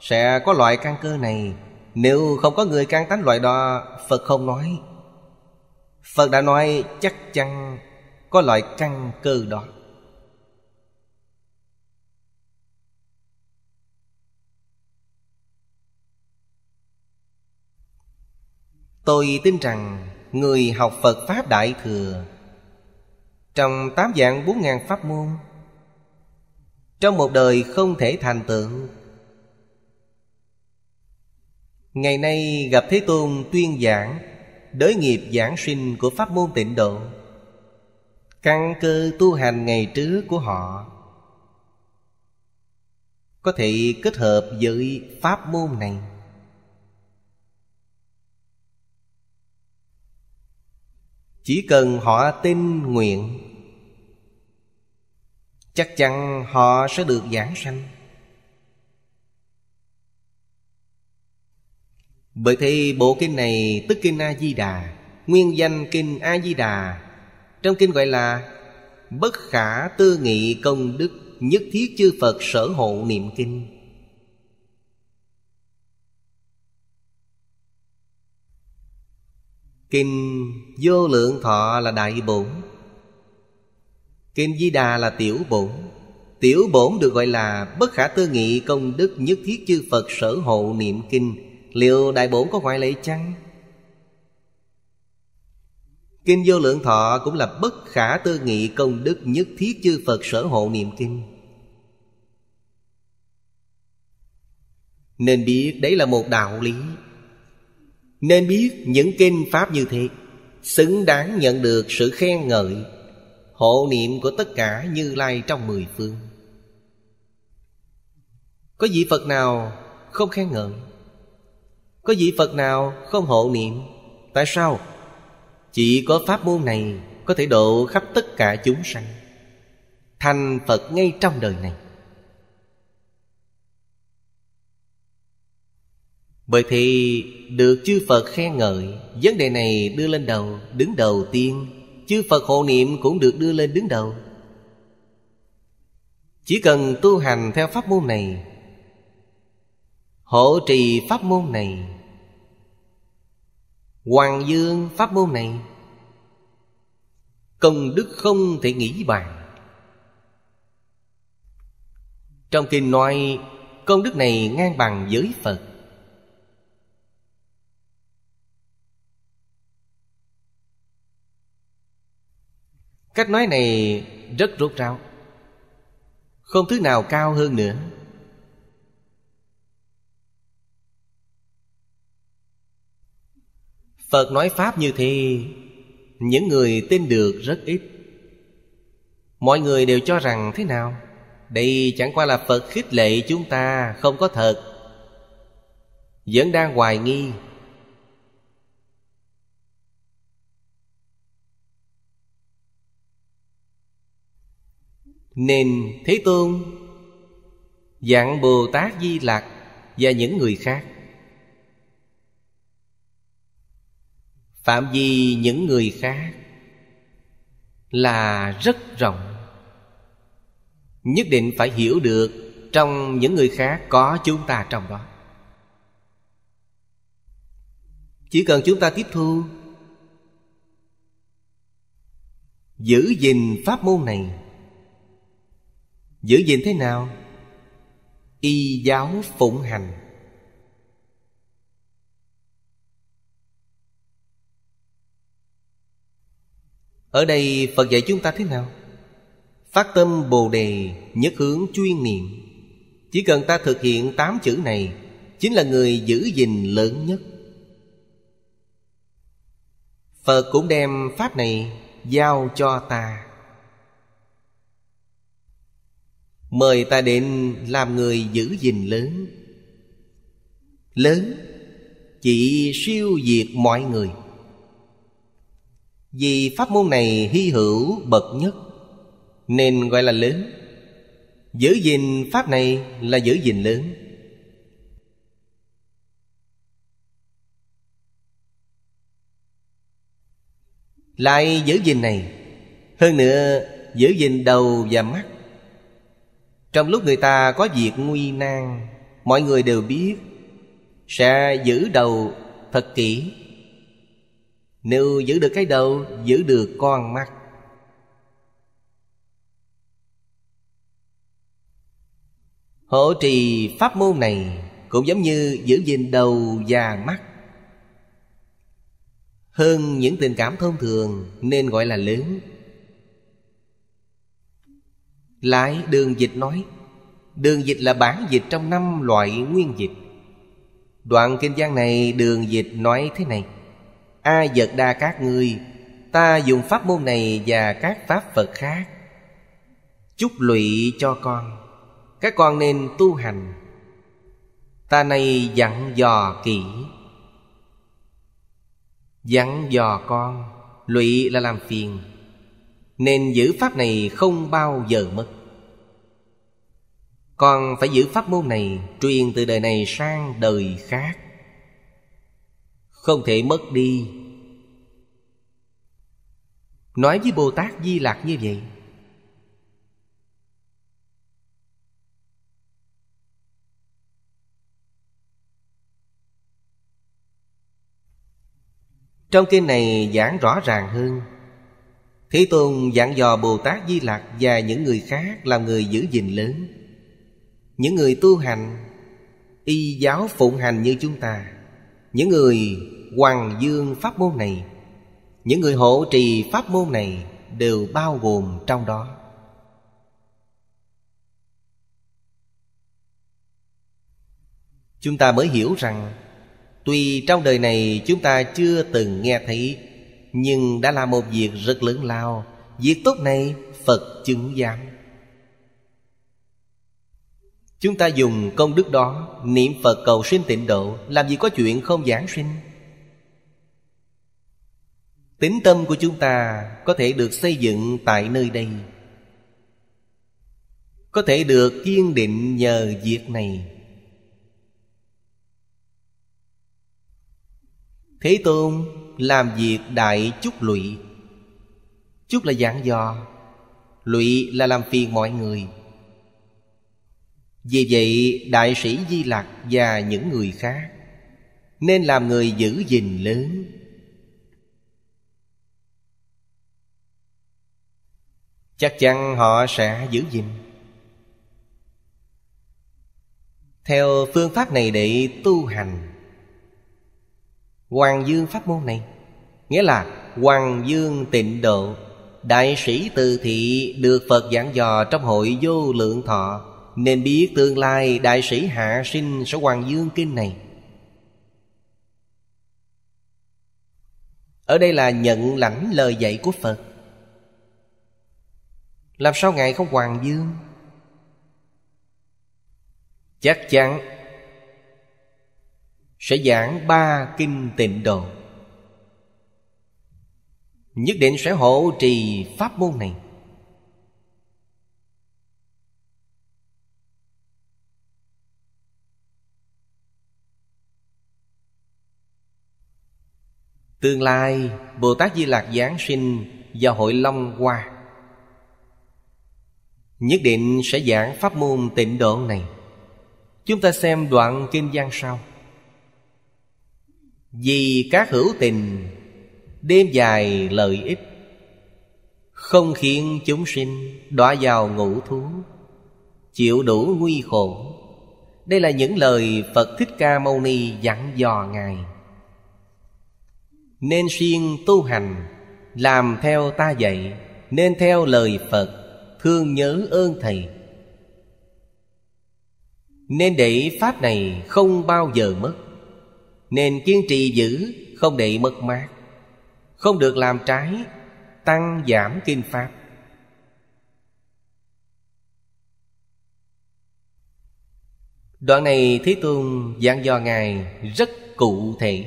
sẽ có loại căn cơ này Nếu không có người căn tánh loại đó Phật không nói Phật đã nói chắc chắn Có loại căn cơ đó Tôi tin rằng Người học Phật Pháp Đại Thừa Trong tám dạng bốn ngàn pháp môn Trong một đời không thể thành tựu Ngày nay gặp Thế Tôn tuyên giảng Đới nghiệp giảng sinh của Pháp môn tịnh độ Căn cơ tu hành ngày trước của họ Có thể kết hợp với Pháp môn này Chỉ cần họ tin nguyện Chắc chắn họ sẽ được giảng sanh bởi thế bộ kinh này tức kinh a di đà nguyên danh kinh a di đà trong kinh gọi là bất khả tư nghị công đức nhất thiết chư phật sở hộ niệm kinh kinh vô lượng thọ là đại bổn kinh di đà là tiểu bổn tiểu bổn được gọi là bất khả tư nghị công đức nhất thiết chư phật sở hộ niệm kinh Liệu đại bổn có ngoại lệ chăng? Kinh vô lượng thọ cũng là bất khả tư nghị công đức nhất thiết chư Phật sở hộ niệm kinh Nên biết đấy là một đạo lý Nên biết những kinh Pháp như thế Xứng đáng nhận được sự khen ngợi Hộ niệm của tất cả như lai trong mười phương Có vị Phật nào không khen ngợi có vị Phật nào không hộ niệm Tại sao Chỉ có pháp môn này Có thể độ khắp tất cả chúng sanh Thành Phật ngay trong đời này Bởi thì được chư Phật khen ngợi Vấn đề này đưa lên đầu Đứng đầu tiên Chư Phật hộ niệm cũng được đưa lên đứng đầu Chỉ cần tu hành theo pháp môn này Hộ trì pháp môn này Hoàng dương pháp môn này Công đức không thể nghĩ bàn Trong kinh nói Công đức này ngang bằng với Phật Cách nói này rất rốt ráo Không thứ nào cao hơn nữa Phật nói Pháp như thế Những người tin được rất ít Mọi người đều cho rằng thế nào Đây chẳng qua là Phật khích lệ chúng ta không có thật Vẫn đang hoài nghi Nên Thế Tôn Dạng Bồ Tát Di Lặc Và những người khác phạm vi những người khác là rất rộng nhất định phải hiểu được trong những người khác có chúng ta trong đó chỉ cần chúng ta tiếp thu giữ gìn pháp môn này giữ gìn thế nào y giáo phụng hành Ở đây Phật dạy chúng ta thế nào? Phát tâm Bồ Đề nhất hướng chuyên niệm Chỉ cần ta thực hiện tám chữ này Chính là người giữ gìn lớn nhất Phật cũng đem Pháp này giao cho ta Mời ta đến làm người giữ gìn lớn Lớn chỉ siêu diệt mọi người vì pháp môn này hy hữu bậc nhất Nên gọi là lớn Giữ gìn pháp này là giữ gìn lớn Lại giữ gìn này Hơn nữa giữ gìn đầu và mắt Trong lúc người ta có việc nguy nan Mọi người đều biết Sẽ giữ đầu thật kỹ nếu giữ được cái đầu Giữ được con mắt Hộ trì pháp môn này Cũng giống như giữ gìn đầu và mắt Hơn những tình cảm thông thường Nên gọi là lớn Lại đường dịch nói Đường dịch là bản dịch trong năm loại nguyên dịch Đoạn kinh giang này đường dịch nói thế này a vật đa các ngươi ta dùng pháp môn này và các pháp phật khác chúc lụy cho con các con nên tu hành ta này dặn dò kỹ dặn dò con lụy là làm phiền nên giữ pháp này không bao giờ mất con phải giữ pháp môn này truyền từ đời này sang đời khác không thể mất đi nói với bồ tát di lạc như vậy trong kinh này giảng rõ ràng hơn thế tôn dặn dò bồ tát di lạc và những người khác làm người giữ gìn lớn những người tu hành y giáo phụng hành như chúng ta những người hoàng dương pháp môn này những người hộ trì pháp môn này đều bao gồm trong đó chúng ta mới hiểu rằng tuy trong đời này chúng ta chưa từng nghe thấy nhưng đã là một việc rất lớn lao việc tốt này phật chứng giám Chúng ta dùng công đức đó Niệm Phật cầu sinh tịnh độ Làm gì có chuyện không giảng sinh Tính tâm của chúng ta Có thể được xây dựng tại nơi đây Có thể được kiên định nhờ việc này Thế Tôn làm việc đại chúc lụy Chúc là giảng dò Lụy là làm phiền mọi người vì vậy đại sĩ Di Lặc và những người khác Nên làm người giữ gìn lớn Chắc chắn họ sẽ giữ gìn Theo phương pháp này để tu hành Hoàng dương pháp môn này Nghĩa là Hoàng dương tịnh độ Đại sĩ từ thị được Phật giảng dò trong hội vô lượng thọ nên biết tương lai đại sĩ hạ sinh sẽ hoàng dương kinh này Ở đây là nhận lãnh lời dạy của Phật Làm sao Ngài không hoàng dương Chắc chắn Sẽ giảng ba kinh tịnh độ Nhất định sẽ hộ trì pháp môn này Tương lai Bồ Tát Di Lạc Giáng sinh vào hội Long Hoa Nhất định sẽ giảng pháp môn tịnh độ này Chúng ta xem đoạn kinh văn sau Vì các hữu tình Đêm dài lợi ích Không khiến chúng sinh đọa vào ngũ thú Chịu đủ nguy khổ Đây là những lời Phật Thích Ca Mâu Ni dặn dò Ngài nên xuyên tu hành Làm theo ta dạy Nên theo lời Phật Thương nhớ ơn Thầy Nên để Pháp này không bao giờ mất Nên kiên trì giữ Không để mất mát Không được làm trái Tăng giảm kinh Pháp Đoạn này Thế Tôn giảng do Ngài rất cụ thể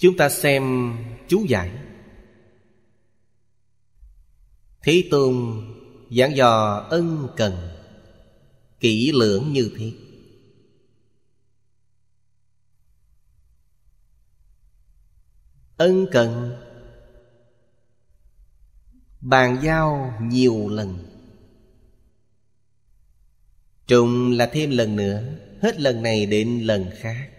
chúng ta xem chú giải thế tôn giảng dò ân cần kỹ lưỡng như thế ân cần bàn giao nhiều lần trùng là thêm lần nữa hết lần này đến lần khác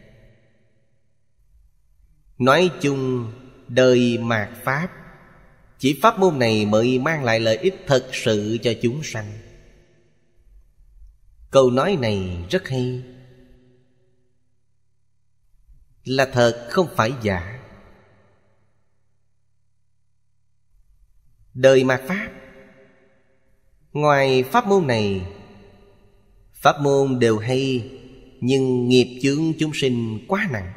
nói chung đời mạt pháp chỉ pháp môn này mới mang lại lợi ích thật sự cho chúng sanh câu nói này rất hay là thật không phải giả đời mạt pháp ngoài pháp môn này pháp môn đều hay nhưng nghiệp chướng chúng sinh quá nặng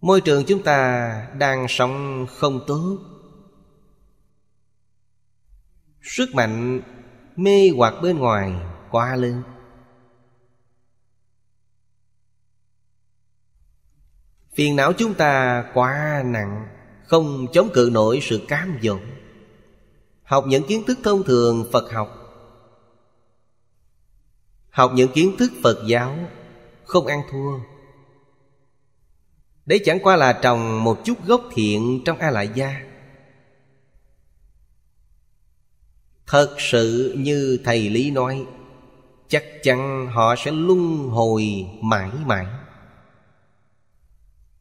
Môi trường chúng ta đang sống không tốt Sức mạnh mê hoặc bên ngoài quá lớn Phiền não chúng ta quá nặng Không chống cự nổi sự cám dỗ Học những kiến thức thông thường Phật học Học những kiến thức Phật giáo Không ăn thua Đấy chẳng qua là trồng một chút gốc thiện trong A Lại Gia Thật sự như Thầy Lý nói Chắc chắn họ sẽ luân hồi mãi mãi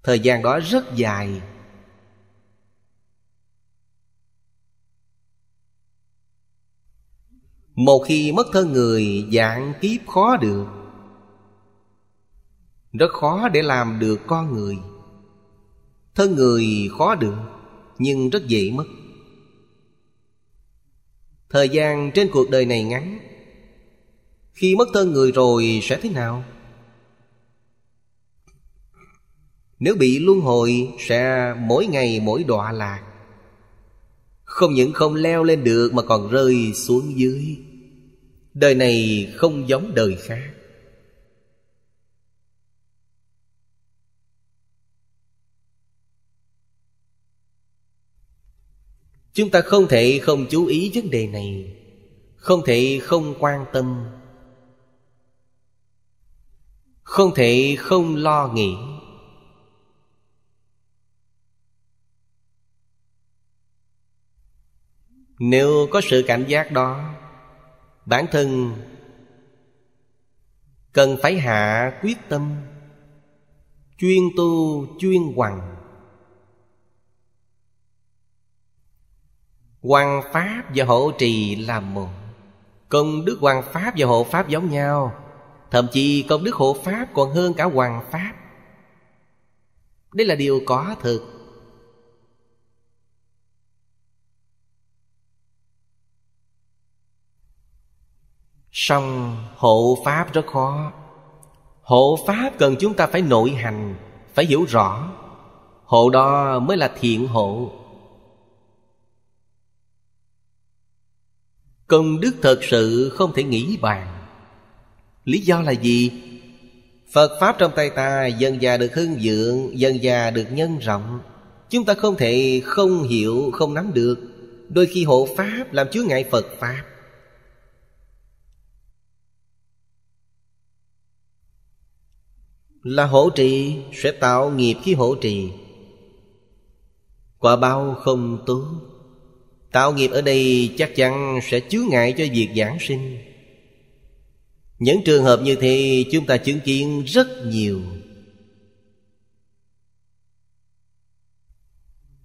Thời gian đó rất dài Một khi mất thân người dạng kiếp khó được Rất khó để làm được con người Thân người khó được Nhưng rất dễ mất Thời gian trên cuộc đời này ngắn Khi mất thân người rồi sẽ thế nào? Nếu bị luân hồi sẽ mỗi ngày mỗi đọa lạc Không những không leo lên được mà còn rơi xuống dưới Đời này không giống đời khác chúng ta không thể không chú ý vấn đề này không thể không quan tâm không thể không lo nghĩ nếu có sự cảm giác đó bản thân cần phải hạ quyết tâm chuyên tu chuyên hoằng Quan Pháp và hộ trì làm một Công đức quan Pháp và hộ Pháp giống nhau Thậm chí công đức hộ Pháp còn hơn cả quan Pháp Đây là điều có thực Song hộ Pháp rất khó Hộ Pháp cần chúng ta phải nội hành Phải hiểu rõ Hộ đó mới là thiện hộ công đức thật sự không thể nghĩ bàn lý do là gì phật pháp trong tay ta dần già được hưng vượng dần già được nhân rộng chúng ta không thể không hiểu không nắm được đôi khi hộ pháp làm chướng ngại phật pháp là hỗ trì sẽ tạo nghiệp khi hỗ trì quả bao không tốt Tạo nghiệp ở đây chắc chắn sẽ chứa ngại cho việc giảng sinh Những trường hợp như thế chúng ta chứng kiến rất nhiều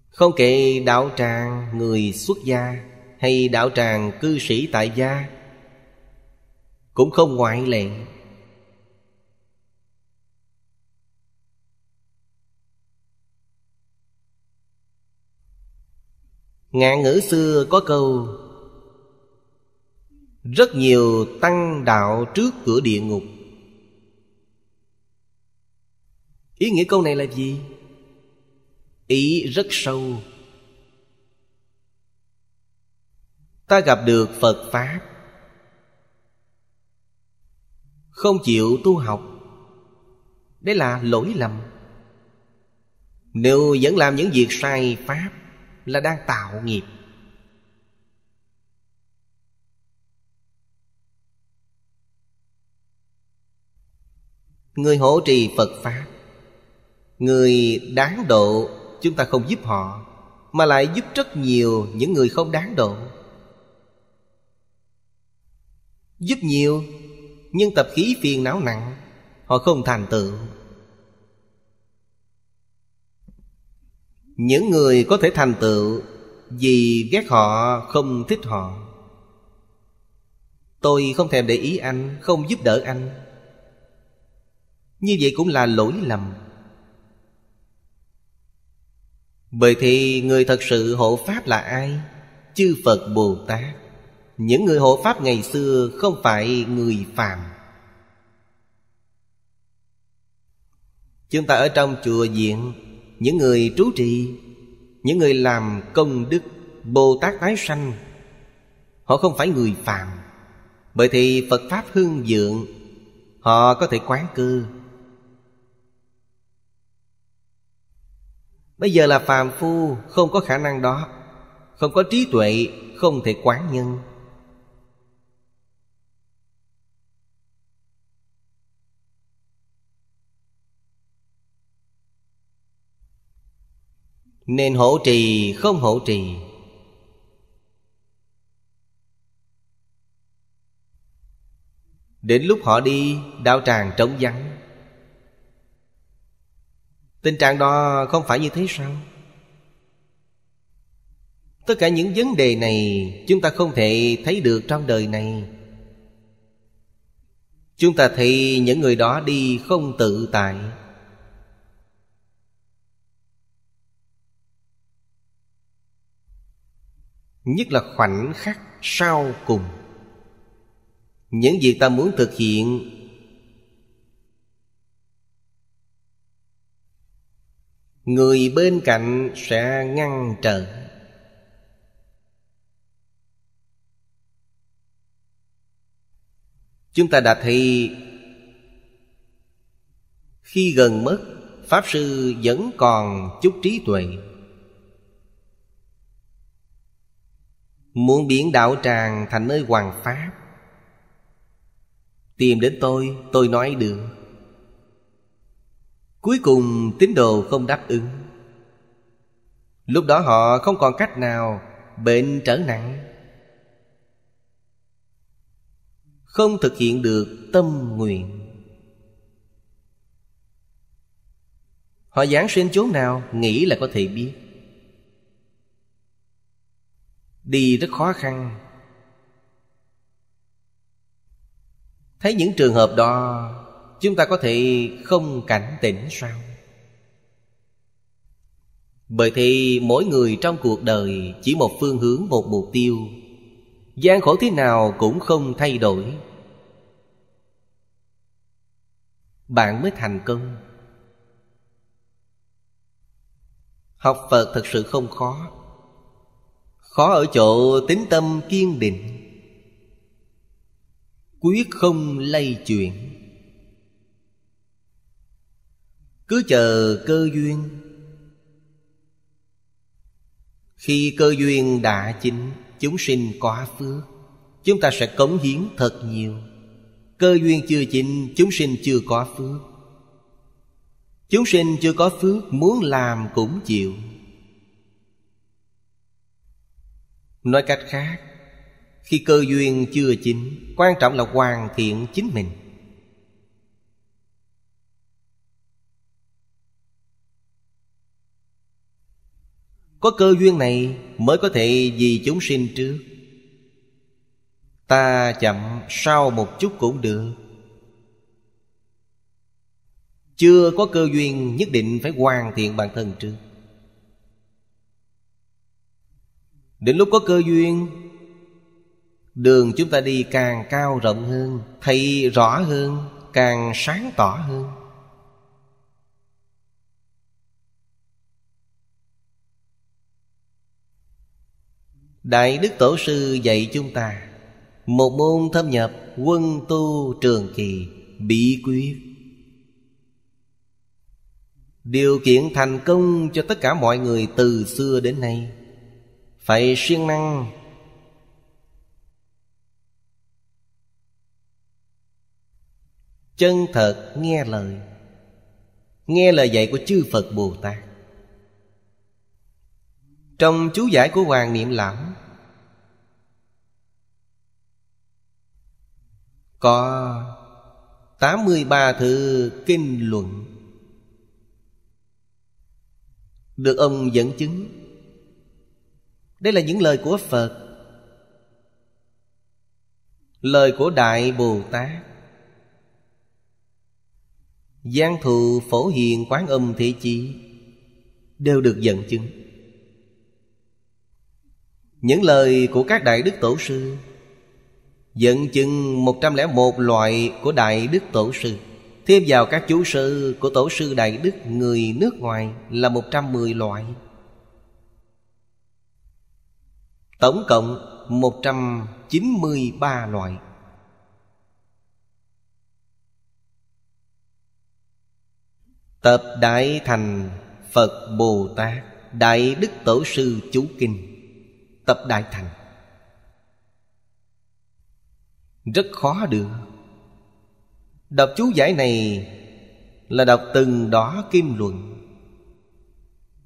Không kể đạo tràng người xuất gia Hay đạo tràng cư sĩ tại gia Cũng không ngoại lệ Ngạn ngữ xưa có câu Rất nhiều tăng đạo trước cửa địa ngục Ý nghĩa câu này là gì? Ý rất sâu Ta gặp được Phật Pháp Không chịu tu học Đấy là lỗi lầm Nếu vẫn làm những việc sai Pháp là đang tạo nghiệp người hỗ trì phật pháp người đáng độ chúng ta không giúp họ mà lại giúp rất nhiều những người không đáng độ giúp nhiều nhưng tập khí phiền não nặng họ không thành tựu những người có thể thành tựu vì ghét họ không thích họ tôi không thèm để ý anh không giúp đỡ anh như vậy cũng là lỗi lầm bởi thì người thật sự hộ pháp là ai chư phật bồ tát những người hộ pháp ngày xưa không phải người phàm chúng ta ở trong chùa diện những người trú trì những người làm công đức bồ tát tái sanh họ không phải người phàm bởi thì phật pháp hương dượng họ có thể quán cư bây giờ là phàm phu không có khả năng đó không có trí tuệ không thể quán nhân Nên hổ trì không hổ trì Đến lúc họ đi Đạo tràng trống vắng Tình trạng đó không phải như thế sao Tất cả những vấn đề này Chúng ta không thể thấy được trong đời này Chúng ta thấy những người đó đi không tự tại nhất là khoảnh khắc sau cùng những gì ta muốn thực hiện người bên cạnh sẽ ngăn trở chúng ta đã thấy khi gần mất pháp sư vẫn còn chút trí tuệ Muốn biến đạo tràng thành nơi hoàng pháp Tìm đến tôi, tôi nói được Cuối cùng tín đồ không đáp ứng Lúc đó họ không còn cách nào Bệnh trở nặng Không thực hiện được tâm nguyện Họ giảng sinh chốn nào Nghĩ là có thể biết đi rất khó khăn thấy những trường hợp đó chúng ta có thể không cảnh tỉnh sao bởi thì mỗi người trong cuộc đời chỉ một phương hướng một mục tiêu gian khổ thế nào cũng không thay đổi bạn mới thành công học phật thật sự không khó khó ở chỗ tính tâm kiên định quyết không lay chuyển cứ chờ cơ duyên khi cơ duyên đã chín chúng sinh quá phước chúng ta sẽ cống hiến thật nhiều cơ duyên chưa chín chúng sinh chưa có phước chúng sinh chưa có phước muốn làm cũng chịu nói cách khác khi cơ duyên chưa chín quan trọng là hoàn thiện chính mình có cơ duyên này mới có thể vì chúng sinh trước ta chậm sau một chút cũng được chưa có cơ duyên nhất định phải hoàn thiện bản thân trước Đến lúc có cơ duyên Đường chúng ta đi càng cao rộng hơn Thấy rõ hơn Càng sáng tỏ hơn Đại Đức Tổ Sư dạy chúng ta Một môn thâm nhập quân tu trường kỳ Bí quyết Điều kiện thành công cho tất cả mọi người từ xưa đến nay phải siêng năng chân thật nghe lời nghe lời dạy của chư phật bồ tát trong chú giải của hoàng niệm lão có 83 thư kinh luận được ông dẫn chứng đây là những lời của Phật Lời của Đại Bồ Tát Giang thù phổ hiền quán âm thế chi Đều được dẫn chứng Những lời của các Đại Đức Tổ Sư Dẫn chứng 101 loại của Đại Đức Tổ Sư Thêm vào các chú sư của Tổ sư Đại Đức người nước ngoài là 110 loại Tổng cộng 193 loại Tập Đại Thành Phật Bồ Tát Đại Đức Tổ Sư Chú Kinh Tập Đại Thành Rất khó được Đọc chú giải này Là đọc từng đó kim luận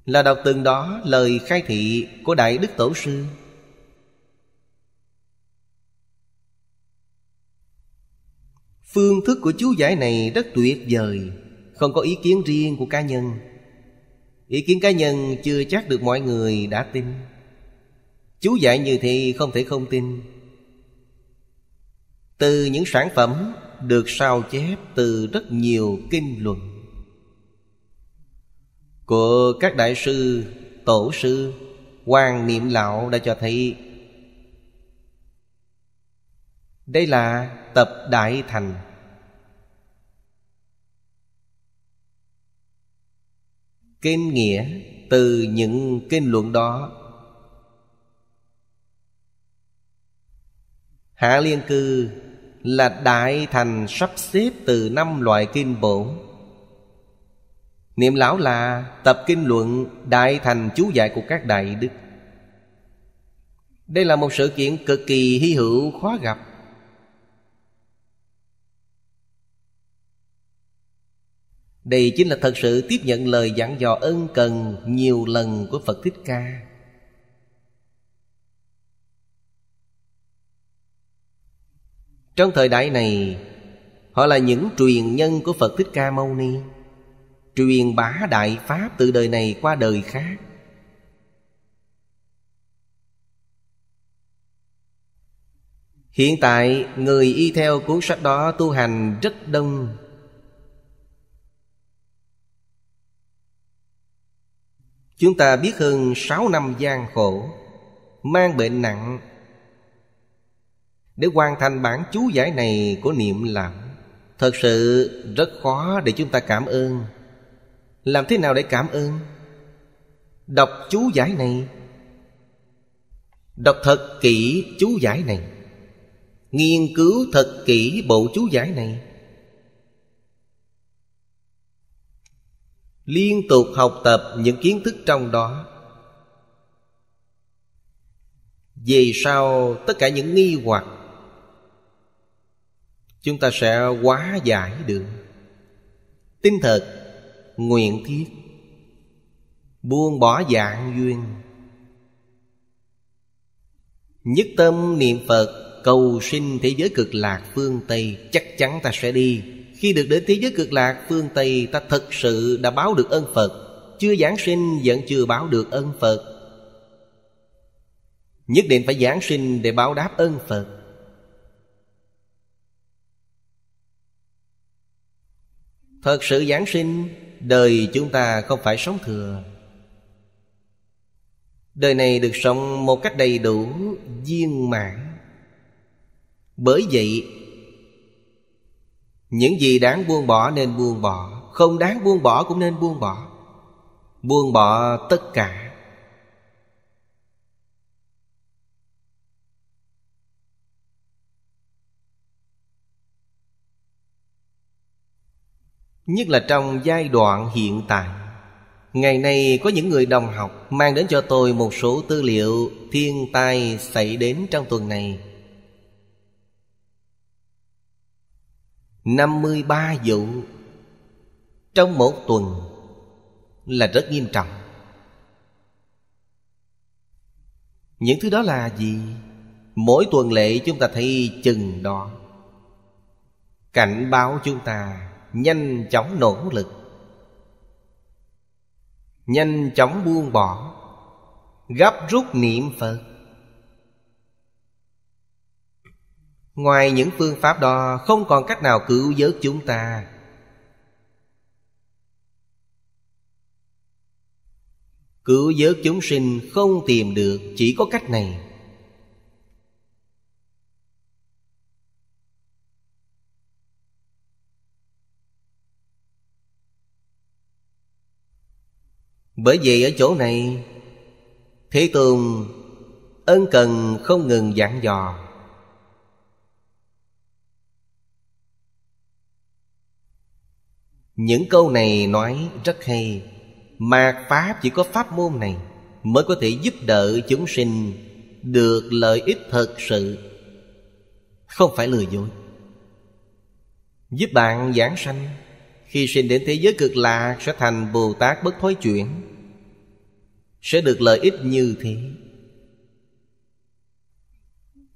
Là đọc từng đó lời khai thị của Đại Đức Tổ Sư Phương thức của chú giải này rất tuyệt vời Không có ý kiến riêng của cá nhân Ý kiến cá nhân chưa chắc được mọi người đã tin Chú giải như thì không thể không tin Từ những sản phẩm được sao chép từ rất nhiều kinh luận Của các đại sư, tổ sư, quan niệm lão đã cho thấy Đây là tập đại thành Kinh nghĩa từ những kinh luận đó Hạ Liên Cư là đại thành sắp xếp từ năm loại kinh bổn Niệm lão là tập kinh luận đại thành chú giải của các đại đức Đây là một sự kiện cực kỳ hy hữu khó gặp đây chính là thật sự tiếp nhận lời giảng dò ân cần nhiều lần của phật thích ca trong thời đại này họ là những truyền nhân của phật thích ca mâu ni truyền bá đại pháp từ đời này qua đời khác hiện tại người y theo cuốn sách đó tu hành rất đông Chúng ta biết hơn 6 năm gian khổ Mang bệnh nặng Để hoàn thành bản chú giải này của niệm lặng Thật sự rất khó để chúng ta cảm ơn Làm thế nào để cảm ơn? Đọc chú giải này Đọc thật kỹ chú giải này Nghiên cứu thật kỹ bộ chú giải này liên tục học tập những kiến thức trong đó vì sao tất cả những nghi hoặc chúng ta sẽ hóa giải được tinh thật nguyện thiết buông bỏ dạng duyên nhất tâm niệm phật cầu sinh thế giới cực lạc phương tây chắc chắn ta sẽ đi khi được đến thế giới cực lạc phương Tây ta thật sự đã báo được ơn Phật Chưa giảng sinh vẫn chưa báo được ơn Phật Nhất định phải giảng sinh để báo đáp ơn Phật Thật sự giảng sinh Đời chúng ta không phải sống thừa Đời này được sống một cách đầy đủ viên mãn Bởi vậy những gì đáng buông bỏ nên buông bỏ Không đáng buông bỏ cũng nên buông bỏ Buông bỏ tất cả Nhất là trong giai đoạn hiện tại Ngày nay có những người đồng học Mang đến cho tôi một số tư liệu Thiên tai xảy đến trong tuần này 53 vụ Trong một tuần Là rất nghiêm trọng Những thứ đó là gì? Mỗi tuần lễ chúng ta thấy chừng đó Cảnh báo chúng ta Nhanh chóng nỗ lực Nhanh chóng buông bỏ Gấp rút niệm Phật Ngoài những phương pháp đó Không còn cách nào cứu vớt chúng ta Cứu vớt chúng sinh không tìm được Chỉ có cách này Bởi vì ở chỗ này Thế Tùng Ân cần không ngừng giảng dò những câu này nói rất hay mà pháp chỉ có pháp môn này mới có thể giúp đỡ chúng sinh được lợi ích thật sự không phải lừa dối giúp bạn giảng sanh khi sinh đến thế giới cực lạc sẽ thành bồ tát bất thối chuyển sẽ được lợi ích như thế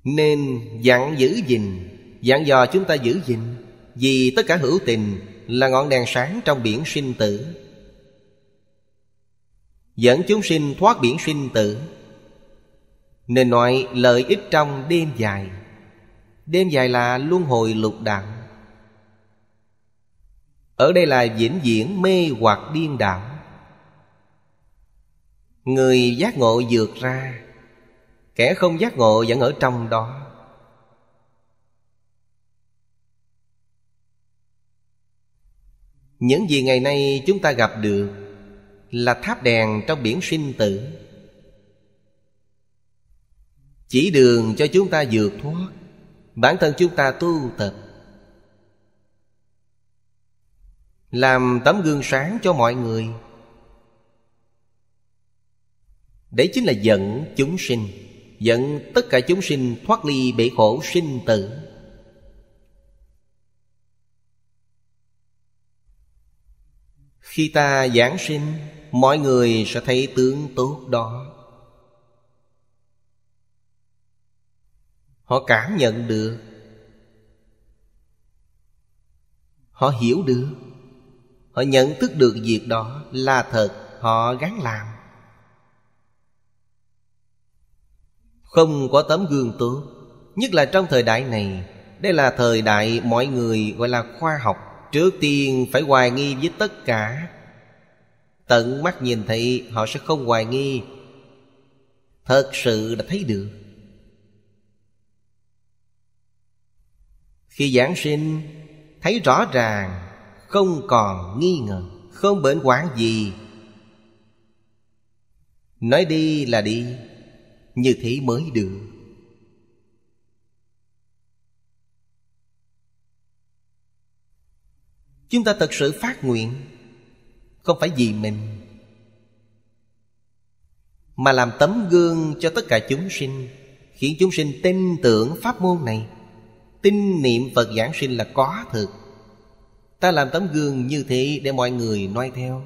nên dặn giữ gìn dặn dò chúng ta giữ gìn vì tất cả hữu tình là ngọn đèn sáng trong biển sinh tử dẫn chúng sinh thoát biển sinh tử nên nói lợi ích trong đêm dài đêm dài là luân hồi lục đạo ở đây là vĩnh viễn mê hoặc điên đảo người giác ngộ vượt ra kẻ không giác ngộ vẫn ở trong đó những gì ngày nay chúng ta gặp được là tháp đèn trong biển sinh tử chỉ đường cho chúng ta vượt thoát bản thân chúng ta tu tập làm tấm gương sáng cho mọi người đấy chính là dẫn chúng sinh dẫn tất cả chúng sinh thoát ly bể khổ sinh tử khi ta giảng sinh mọi người sẽ thấy tướng tốt đó họ cảm nhận được họ hiểu được họ nhận thức được việc đó là thật họ gắng làm không có tấm gương tốt nhất là trong thời đại này đây là thời đại mọi người gọi là khoa học trước tiên phải hoài nghi với tất cả tận mắt nhìn thấy họ sẽ không hoài nghi thật sự đã thấy được khi giảng sinh thấy rõ ràng không còn nghi ngờ không bệnh quản gì nói đi là đi như thế mới được chúng ta thật sự phát nguyện không phải vì mình mà làm tấm gương cho tất cả chúng sinh khiến chúng sinh tin tưởng pháp môn này tin niệm phật giảng sinh là có thực ta làm tấm gương như thế để mọi người noi theo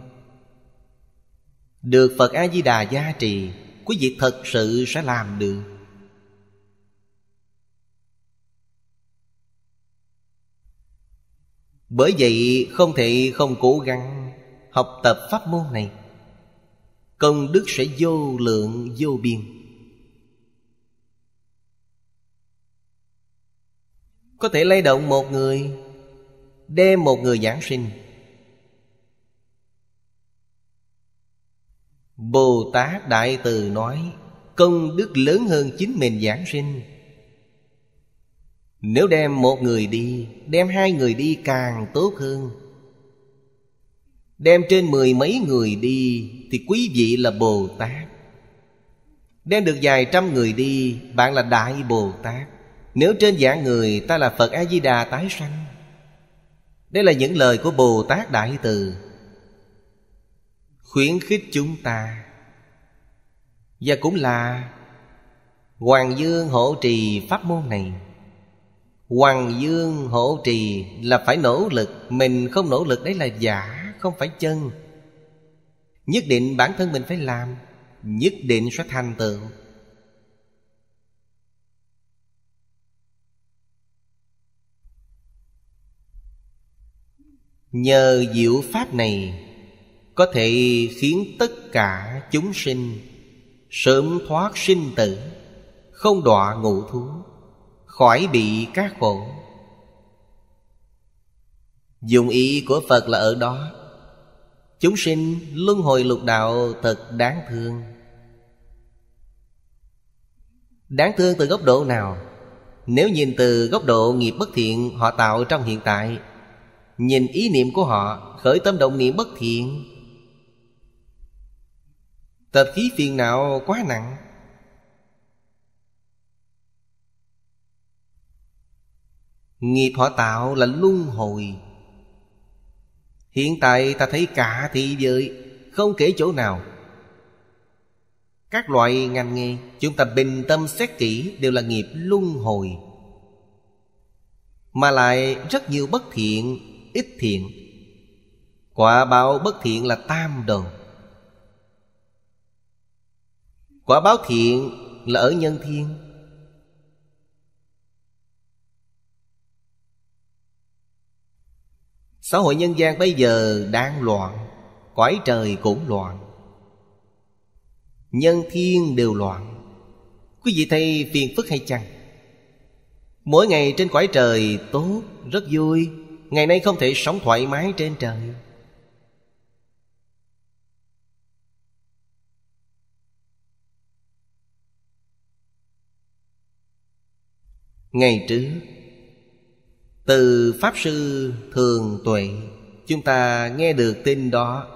được phật a di đà gia trì quý vị thật sự sẽ làm được Bởi vậy không thể không cố gắng học tập pháp môn này Công đức sẽ vô lượng vô biên Có thể lay động một người Đem một người giảng sinh Bồ Tát Đại Từ nói Công đức lớn hơn chính mình giảng sinh nếu đem một người đi Đem hai người đi càng tốt hơn Đem trên mười mấy người đi Thì quý vị là Bồ Tát Đem được vài trăm người đi Bạn là Đại Bồ Tát Nếu trên dạng người ta là Phật A-di-đà tái sanh Đây là những lời của Bồ Tát Đại Từ Khuyến khích chúng ta Và cũng là Hoàng Dương hộ trì pháp môn này Hoàng dương hộ trì là phải nỗ lực Mình không nỗ lực đấy là giả Không phải chân Nhất định bản thân mình phải làm Nhất định sẽ thành tựu Nhờ diệu pháp này Có thể khiến tất cả chúng sinh Sớm thoát sinh tử Không đọa ngụ thú khỏi bị các khổ Dụng ý của phật là ở đó chúng sinh luân hồi lục đạo thật đáng thương đáng thương từ góc độ nào nếu nhìn từ góc độ nghiệp bất thiện họ tạo trong hiện tại nhìn ý niệm của họ khởi tâm động niệm bất thiện tập khí phiền não quá nặng Nghiệp họ tạo là luân hồi Hiện tại ta thấy cả thị giới Không kể chỗ nào Các loại ngành nghề Chúng ta bình tâm xét kỹ Đều là nghiệp luân hồi Mà lại rất nhiều bất thiện Ít thiện Quả báo bất thiện là tam đồ Quả báo thiện là ở nhân thiên Xã hội nhân gian bây giờ đang loạn Cõi trời cũng loạn Nhân thiên đều loạn Quý vị thấy phiền phức hay chăng? Mỗi ngày trên cõi trời tốt, rất vui Ngày nay không thể sống thoải mái trên trời Ngày trước từ pháp sư thường tuệ chúng ta nghe được tin đó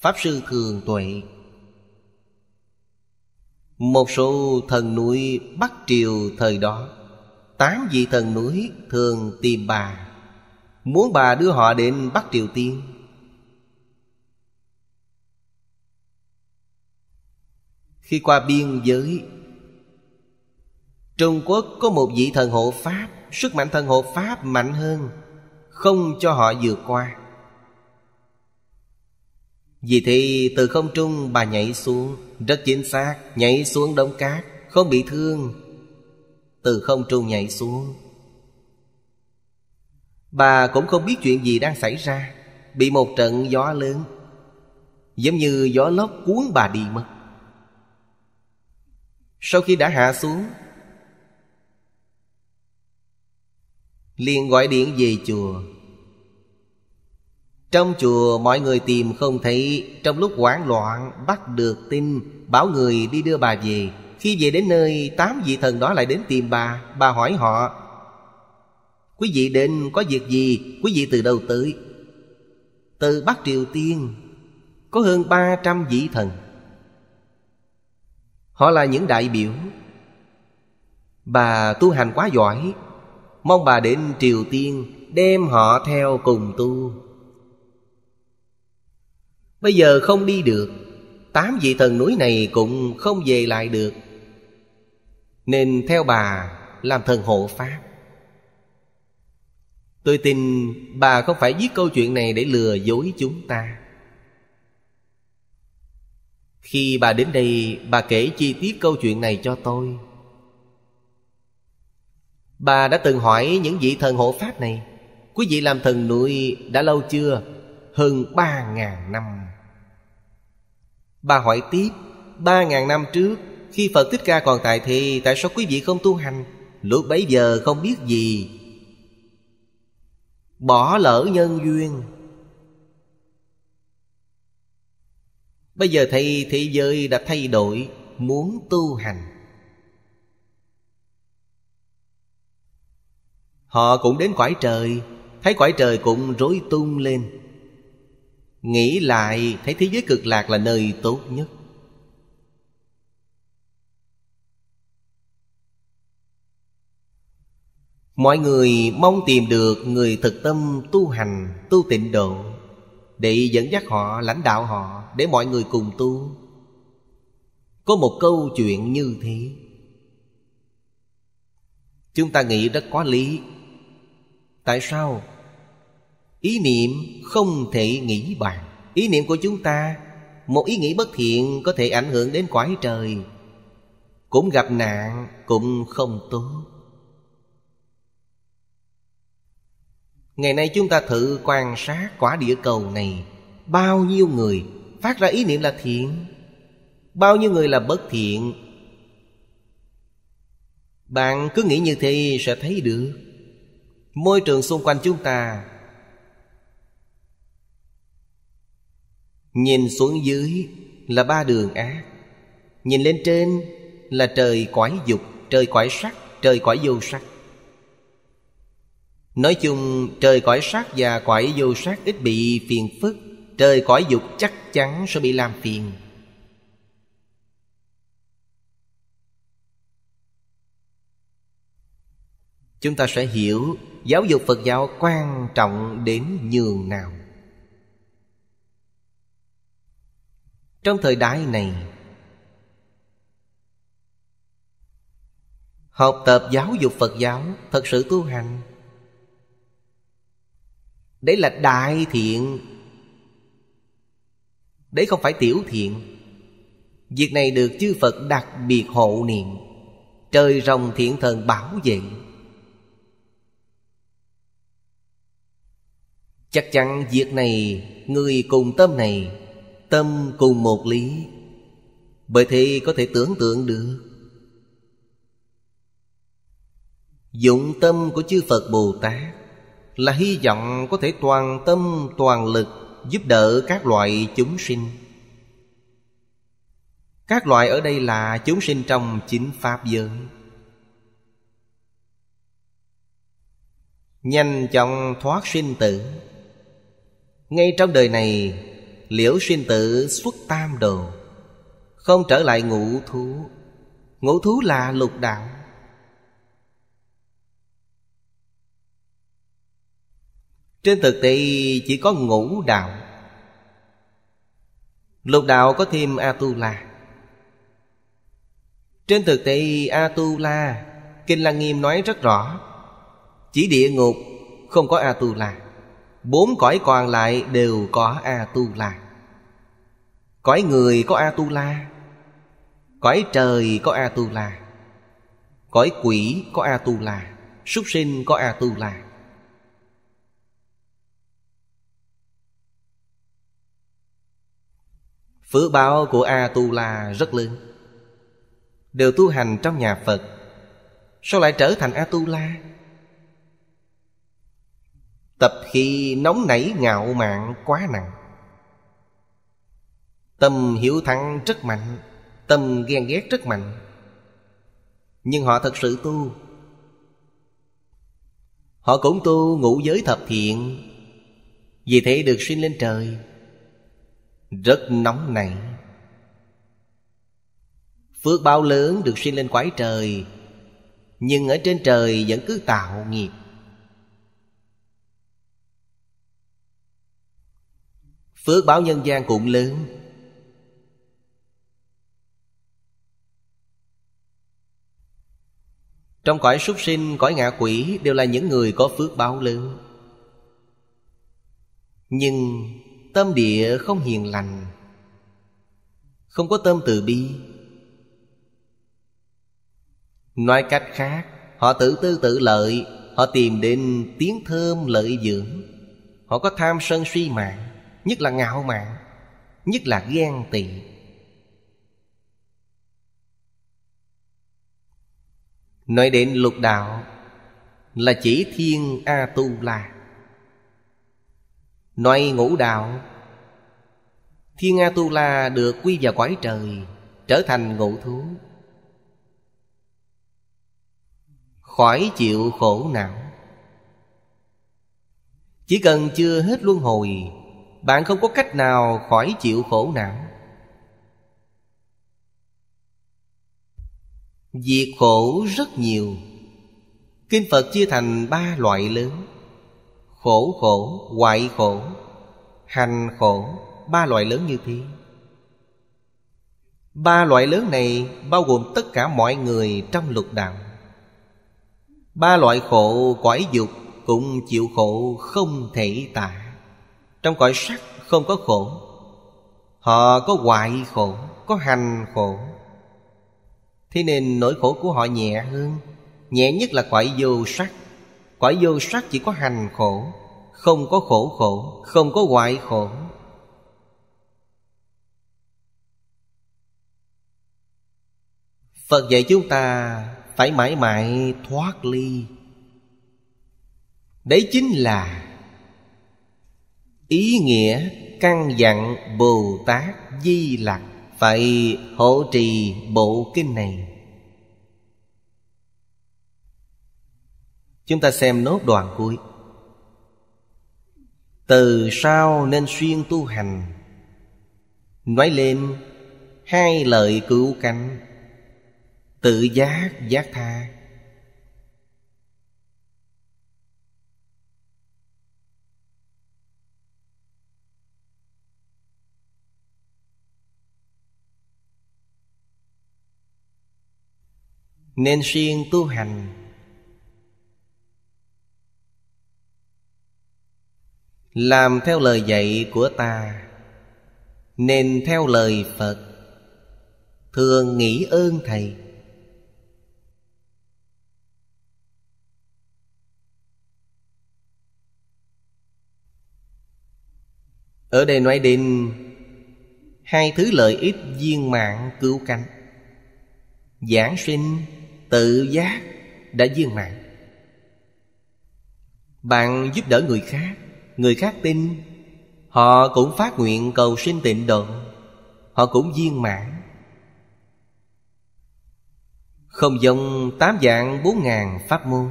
pháp sư thường tuệ một số thần núi bắc triều thời đó tám vị thần núi thường tìm bà muốn bà đưa họ đến bắc triều tiên khi qua biên giới Trung Quốc có một vị thần hộ Pháp Sức mạnh thần hộ Pháp mạnh hơn Không cho họ vượt qua Vì thế từ không trung bà nhảy xuống Rất chính xác Nhảy xuống đống cát Không bị thương Từ không trung nhảy xuống Bà cũng không biết chuyện gì đang xảy ra Bị một trận gió lớn Giống như gió lốc cuốn bà đi mất Sau khi đã hạ xuống liền gọi điện về chùa trong chùa mọi người tìm không thấy Trong lúc hoảng loạn bắt được tin Bảo người đi đưa bà về Khi về đến nơi Tám vị thần đó lại đến tìm bà Bà hỏi họ Quý vị đến có việc gì Quý vị từ đâu tới Từ Bắc Triều Tiên Có hơn ba trăm vị thần Họ là những đại biểu Bà tu hành quá giỏi Mong bà đến Triều Tiên Đem họ theo cùng tu Bây giờ không đi được Tám vị thần núi này cũng không về lại được Nên theo bà làm thần hộ pháp Tôi tin bà không phải viết câu chuyện này để lừa dối chúng ta Khi bà đến đây bà kể chi tiết câu chuyện này cho tôi Bà đã từng hỏi những vị thần hộ Pháp này Quý vị làm thần nuôi đã lâu chưa? Hơn ba ngàn năm Bà hỏi tiếp ba ngàn năm trước Khi Phật Thích Ca còn tại thì Tại sao quý vị không tu hành? Lúc bấy giờ không biết gì Bỏ lỡ nhân duyên Bây giờ thầy thế giới đã thay đổi Muốn tu hành Họ cũng đến quải trời Thấy quải trời cũng rối tung lên Nghĩ lại thấy thế giới cực lạc là nơi tốt nhất Mọi người mong tìm được người thực tâm tu hành, tu tịnh độ Để dẫn dắt họ, lãnh đạo họ Để mọi người cùng tu Có một câu chuyện như thế Chúng ta nghĩ rất có lý tại sao ý niệm không thể nghĩ bàn ý niệm của chúng ta một ý nghĩ bất thiện có thể ảnh hưởng đến quái trời cũng gặp nạn cũng không tốt ngày nay chúng ta thử quan sát quả địa cầu này bao nhiêu người phát ra ý niệm là thiện bao nhiêu người là bất thiện bạn cứ nghĩ như thế sẽ thấy được môi trường xung quanh chúng ta nhìn xuống dưới là ba đường ác nhìn lên trên là trời quải dục trời quải sắc trời quải vô sắc nói chung trời quải sắc và quải vô sắc ít bị phiền phức trời cõi dục chắc chắn sẽ bị làm phiền chúng ta sẽ hiểu Giáo dục Phật giáo quan trọng đến nhường nào Trong thời đại này Học tập giáo dục Phật giáo Thật sự tu hành Đấy là đại thiện Đấy không phải tiểu thiện Việc này được chư Phật đặc biệt hộ niệm Trời rồng thiện thần bảo vệ chắc chắn việc này người cùng tâm này tâm cùng một lý bởi thế có thể tưởng tượng được dụng tâm của chư phật bồ tát là hy vọng có thể toàn tâm toàn lực giúp đỡ các loại chúng sinh các loại ở đây là chúng sinh trong chính pháp giới nhanh chóng thoát sinh tử ngay trong đời này liễu xuyên tự xuất tam đồ không trở lại ngũ thú ngũ thú là lục đạo trên thực tế chỉ có ngũ đạo lục đạo có thêm a tu la trên thực tế a tu la kinh lăng nghiêm nói rất rõ chỉ địa ngục không có a tu la Bốn cõi còn lại đều có A-tu-la Cõi người có A-tu-la Cõi trời có A-tu-la Cõi quỷ có A-tu-la Súc sinh có A-tu-la Phước báo của A-tu-la rất lớn Đều tu hành trong nhà Phật Sao lại trở thành A-tu-la? Tập khi nóng nảy ngạo mạn quá nặng Tâm hiểu thắng rất mạnh Tâm ghen ghét rất mạnh Nhưng họ thật sự tu Họ cũng tu ngũ giới thập thiện Vì thế được sinh lên trời Rất nóng nảy Phước bao lớn được sinh lên quái trời Nhưng ở trên trời vẫn cứ tạo nghiệp Phước báo nhân gian cũng lớn Trong cõi súc sinh, cõi ngạ quỷ Đều là những người có phước báo lớn Nhưng tâm địa không hiền lành Không có tâm từ bi Nói cách khác Họ tự tư tự lợi Họ tìm đến tiếng thơm lợi dưỡng Họ có tham sân suy mạng nhất là ngạo mạn nhất là ghen tị nói đến lục đạo là chỉ thiên a tu la nói ngũ đạo thiên a tu la được quy vào quái trời trở thành ngũ thú khỏi chịu khổ não chỉ cần chưa hết luân hồi bạn không có cách nào khỏi chịu khổ não việc khổ rất nhiều kinh phật chia thành ba loại lớn khổ khổ hoại khổ hành khổ ba loại lớn như thế ba loại lớn này bao gồm tất cả mọi người trong lục đạo ba loại khổ quải dục cũng chịu khổ không thể tả trong cõi sắc không có khổ Họ có hoại khổ Có hành khổ Thế nên nỗi khổ của họ nhẹ hơn Nhẹ nhất là cõi vô sắc Cõi vô sắc chỉ có hành khổ Không có khổ khổ Không có hoại khổ Phật dạy chúng ta phải mãi mãi thoát ly Đấy chính là ý nghĩa căn dặn bồ tát di lặc phải hộ trì bộ kinh này chúng ta xem nốt đoạn cuối từ sao nên xuyên tu hành nói lên hai lợi cứu cánh tự giác giác tha Nên siêng tu hành Làm theo lời dạy của ta Nên theo lời Phật Thường nghĩ ơn Thầy Ở đây nói đến Hai thứ lợi ích viên mạng cứu cánh Giảng sinh tự giác đã viên mãn bạn giúp đỡ người khác người khác tin họ cũng phát nguyện cầu sinh tịnh độ họ cũng viên mãn không giống tám dạng bốn ngàn pháp môn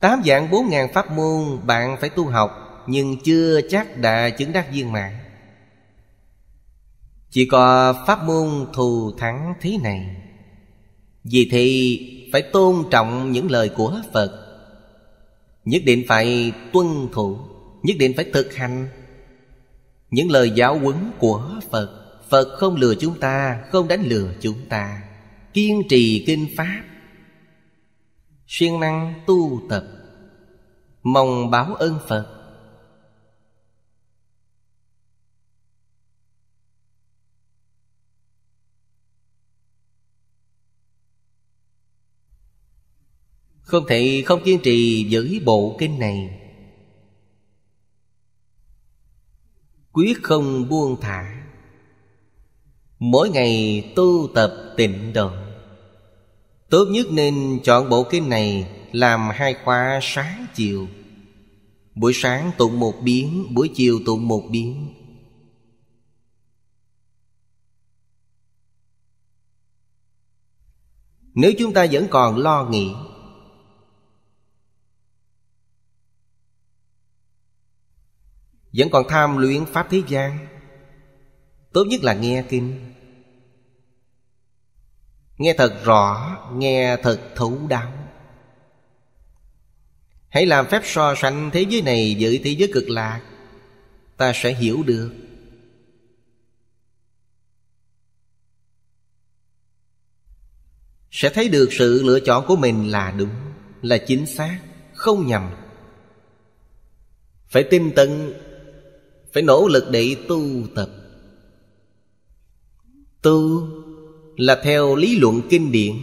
tám dạng bốn ngàn pháp môn bạn phải tu học nhưng chưa chắc đã chứng đắc viên mãn chỉ có pháp môn thù thắng thế này vì thì phải tôn trọng những lời của Phật Nhất định phải tuân thủ Nhất định phải thực hành Những lời giáo huấn của Phật Phật không lừa chúng ta Không đánh lừa chúng ta Kiên trì kinh pháp Xuyên năng tu tập Mong báo ơn Phật Không thể không kiên trì giữ bộ kinh này Quyết không buông thả Mỗi ngày tu tập tịnh độ Tốt nhất nên chọn bộ kinh này Làm hai khóa sáng chiều Buổi sáng tụng một biến Buổi chiều tụng một biến Nếu chúng ta vẫn còn lo nghĩ Vẫn còn tham luyện Pháp thế gian Tốt nhất là nghe kinh Nghe thật rõ Nghe thật thấu đáo Hãy làm phép so sánh thế giới này với thế giới cực lạc Ta sẽ hiểu được Sẽ thấy được sự lựa chọn của mình là đúng Là chính xác Không nhầm Phải tin tận phải nỗ lực để tu tập tu là theo lý luận kinh điển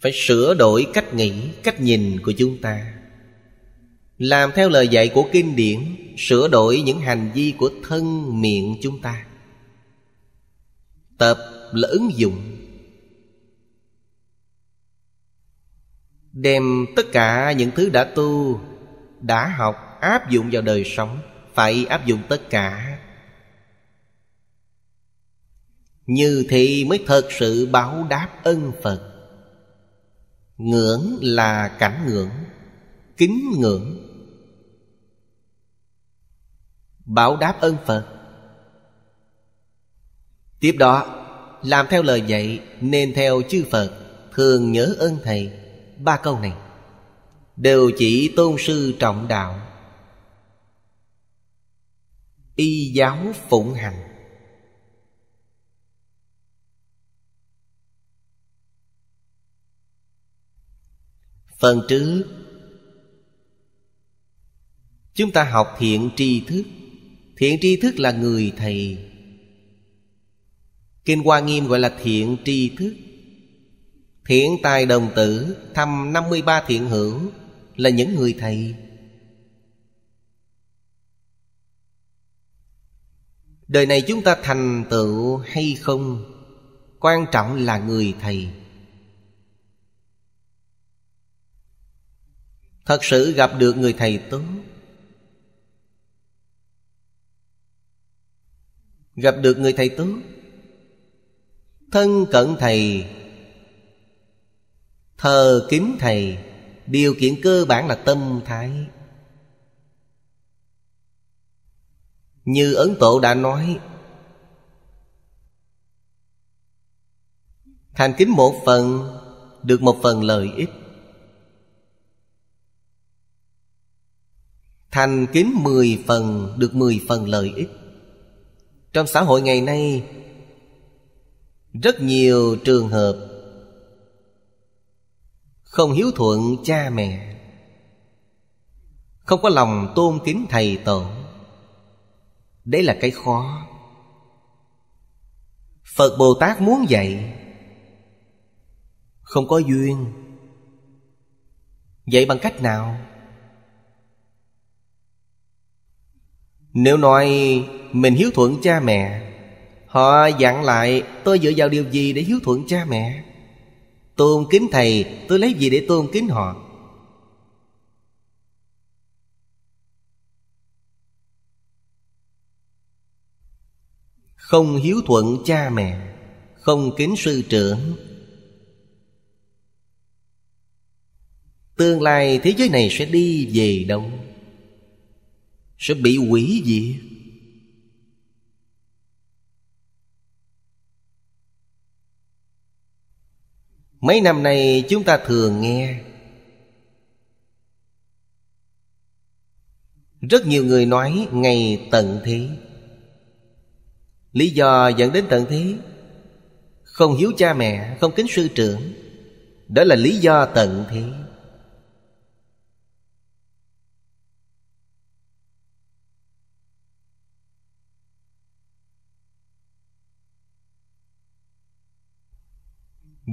phải sửa đổi cách nghĩ cách nhìn của chúng ta làm theo lời dạy của kinh điển sửa đổi những hành vi của thân miệng chúng ta tập là ứng dụng đem tất cả những thứ đã tu đã học áp dụng vào đời sống phải áp dụng tất cả như thì mới thật sự báo đáp ân phật ngưỡng là cảnh ngưỡng kính ngưỡng báo đáp ân phật tiếp đó làm theo lời dạy nên theo chư phật thường nhớ ơn thầy ba câu này đều chỉ tôn sư trọng đạo y giáo phụng hành phần trước chúng ta học thiện tri thức thiện tri thức là người thầy kinh hoa nghiêm gọi là thiện tri thức thiện tài đồng tử thăm năm mươi ba thiện hữu là những người thầy đời này chúng ta thành tựu hay không quan trọng là người thầy thật sự gặp được người thầy tốt gặp được người thầy tốt thân cận thầy thờ kính thầy điều kiện cơ bản là tâm thái Như Ấn Tổ đã nói Thành kính một phần Được một phần lợi ích Thành kính mười phần Được mười phần lợi ích Trong xã hội ngày nay Rất nhiều trường hợp Không hiếu thuận cha mẹ Không có lòng tôn kính thầy tổ Đấy là cái khó Phật Bồ Tát muốn dạy Không có duyên dạy bằng cách nào? Nếu nói mình hiếu thuận cha mẹ Họ dặn lại tôi dựa vào điều gì để hiếu thuận cha mẹ Tôn kính thầy tôi lấy gì để tôn kính họ không hiếu thuận cha mẹ không kính sư trưởng tương lai thế giới này sẽ đi về đâu sẽ bị hủy diệt mấy năm nay chúng ta thường nghe rất nhiều người nói ngày tận thế Lý do dẫn đến tận thế Không hiếu cha mẹ Không kính sư trưởng Đó là lý do tận thế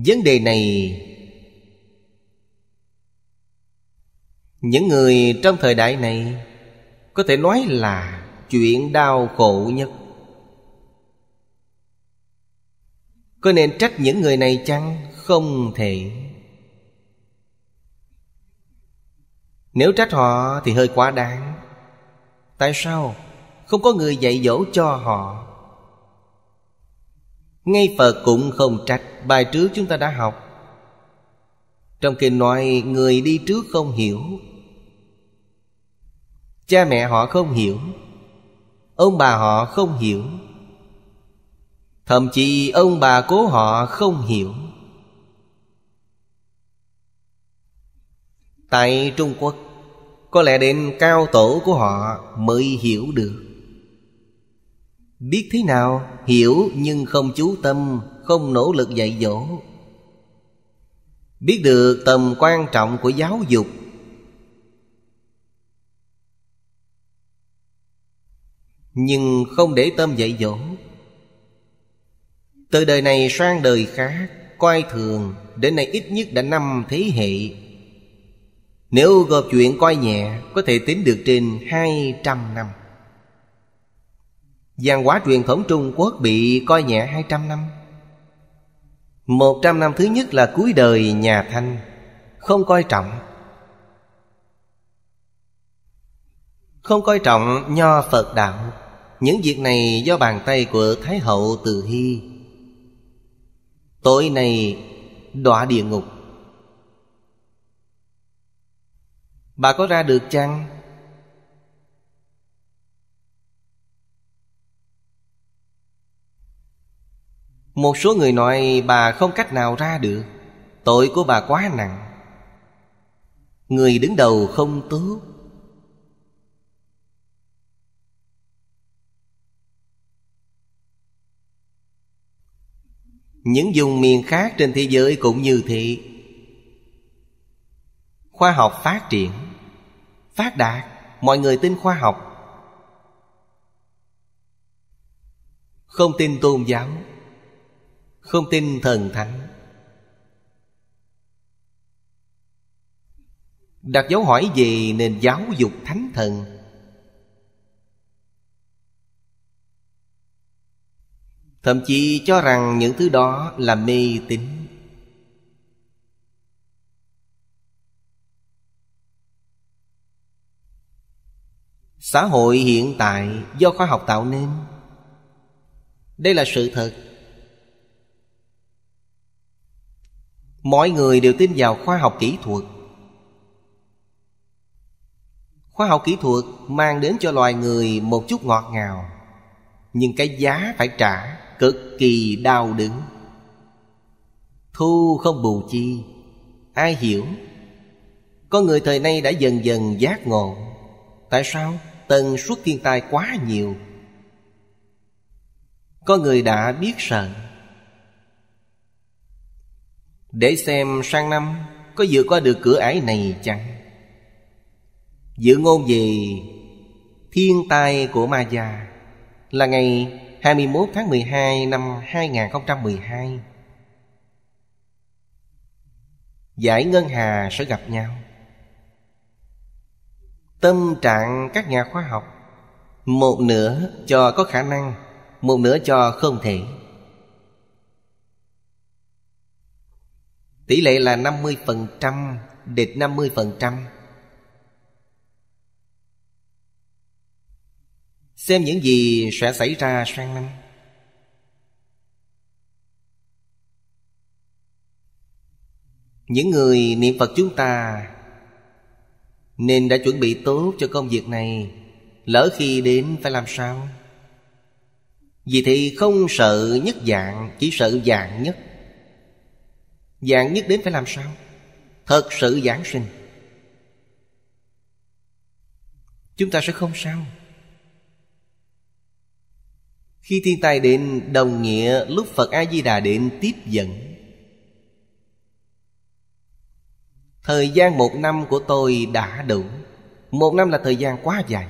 Vấn đề này Những người trong thời đại này Có thể nói là chuyện đau khổ nhất Có nên trách những người này chăng? Không thể Nếu trách họ thì hơi quá đáng Tại sao không có người dạy dỗ cho họ Ngay Phật cũng không trách Bài trước chúng ta đã học Trong kinh nói người đi trước không hiểu Cha mẹ họ không hiểu Ông bà họ không hiểu thậm chí ông bà cố họ không hiểu tại trung quốc có lẽ đến cao tổ của họ mới hiểu được biết thế nào hiểu nhưng không chú tâm không nỗ lực dạy dỗ biết được tầm quan trọng của giáo dục nhưng không để tâm dạy dỗ từ đời này sang đời khác Coi thường Đến nay ít nhất đã năm thế hệ Nếu gộp chuyện coi nhẹ Có thể tính được trên 200 năm văn hóa truyền thống Trung Quốc bị coi nhẹ 200 năm 100 năm thứ nhất là cuối đời nhà Thanh Không coi trọng Không coi trọng nho Phật đạo Những việc này do bàn tay của Thái hậu Từ Hy Tối nay đọa địa ngục Bà có ra được chăng? Một số người nói bà không cách nào ra được Tội của bà quá nặng Người đứng đầu không tốt những vùng miền khác trên thế giới cũng như thế khoa học phát triển phát đạt mọi người tin khoa học không tin tôn giáo không tin thần thánh đặt dấu hỏi về nền giáo dục thánh thần thậm chí cho rằng những thứ đó là mê tín xã hội hiện tại do khoa học tạo nên đây là sự thật mọi người đều tin vào khoa học kỹ thuật khoa học kỹ thuật mang đến cho loài người một chút ngọt ngào nhưng cái giá phải trả cực kỳ đau đớn thu không bù chi ai hiểu có người thời nay đã dần dần giác ngộ tại sao tần suất thiên tai quá nhiều có người đã biết sợ để xem sang năm có vượt qua được cửa ải này chăng dự ngôn gì? thiên tai của ma già là ngày 21 tháng 12 năm 2012 Giải ngân hà sẽ gặp nhau Tâm trạng các nhà khoa học Một nửa cho có khả năng Một nửa cho không thể Tỷ lệ là 50% Địch 50% Xem những gì sẽ xảy ra sang năm Những người niệm Phật chúng ta Nên đã chuẩn bị tốt cho công việc này Lỡ khi đến phải làm sao Vì thì không sợ nhất dạng Chỉ sợ dạng nhất Dạng nhất đến phải làm sao Thật sự giảng sinh Chúng ta sẽ không sao khi thiên tai đến đồng nghĩa lúc Phật A-di-đà đến tiếp dẫn Thời gian một năm của tôi đã đủ Một năm là thời gian quá dài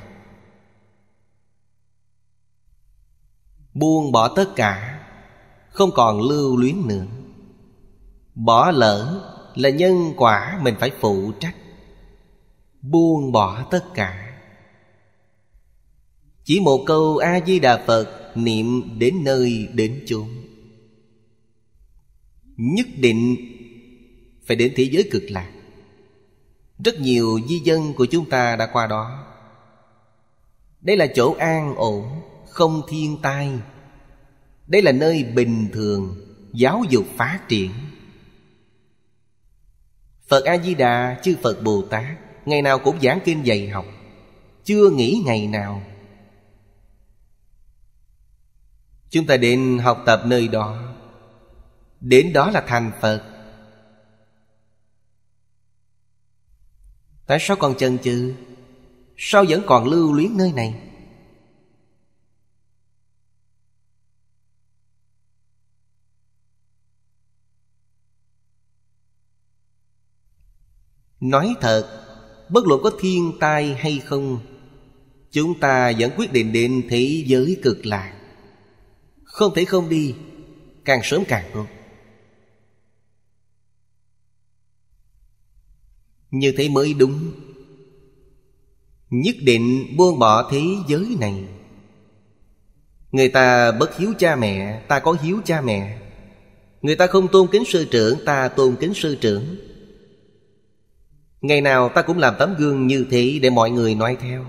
Buông bỏ tất cả Không còn lưu luyến nữa Bỏ lỡ là nhân quả mình phải phụ trách Buông bỏ tất cả Chỉ một câu A-di-đà Phật niệm đến nơi đến chốn nhất định phải đến thế giới cực lạc rất nhiều di dân của chúng ta đã qua đó đây là chỗ an ổn không thiên tai đây là nơi bình thường giáo dục phát triển phật a di đà chư phật bồ tát ngày nào cũng giảng kinh dạy học chưa nghỉ ngày nào Chúng ta đến học tập nơi đó Đến đó là thành Phật Tại sao còn chần chừ Sao vẫn còn lưu luyến nơi này Nói thật Bất luận có thiên tai hay không Chúng ta vẫn quyết định đến thế giới cực lạc không thể không đi Càng sớm càng tốt Như thế mới đúng Nhất định buông bỏ thế giới này Người ta bất hiếu cha mẹ Ta có hiếu cha mẹ Người ta không tôn kính sư trưởng Ta tôn kính sư trưởng Ngày nào ta cũng làm tấm gương như thế Để mọi người nói theo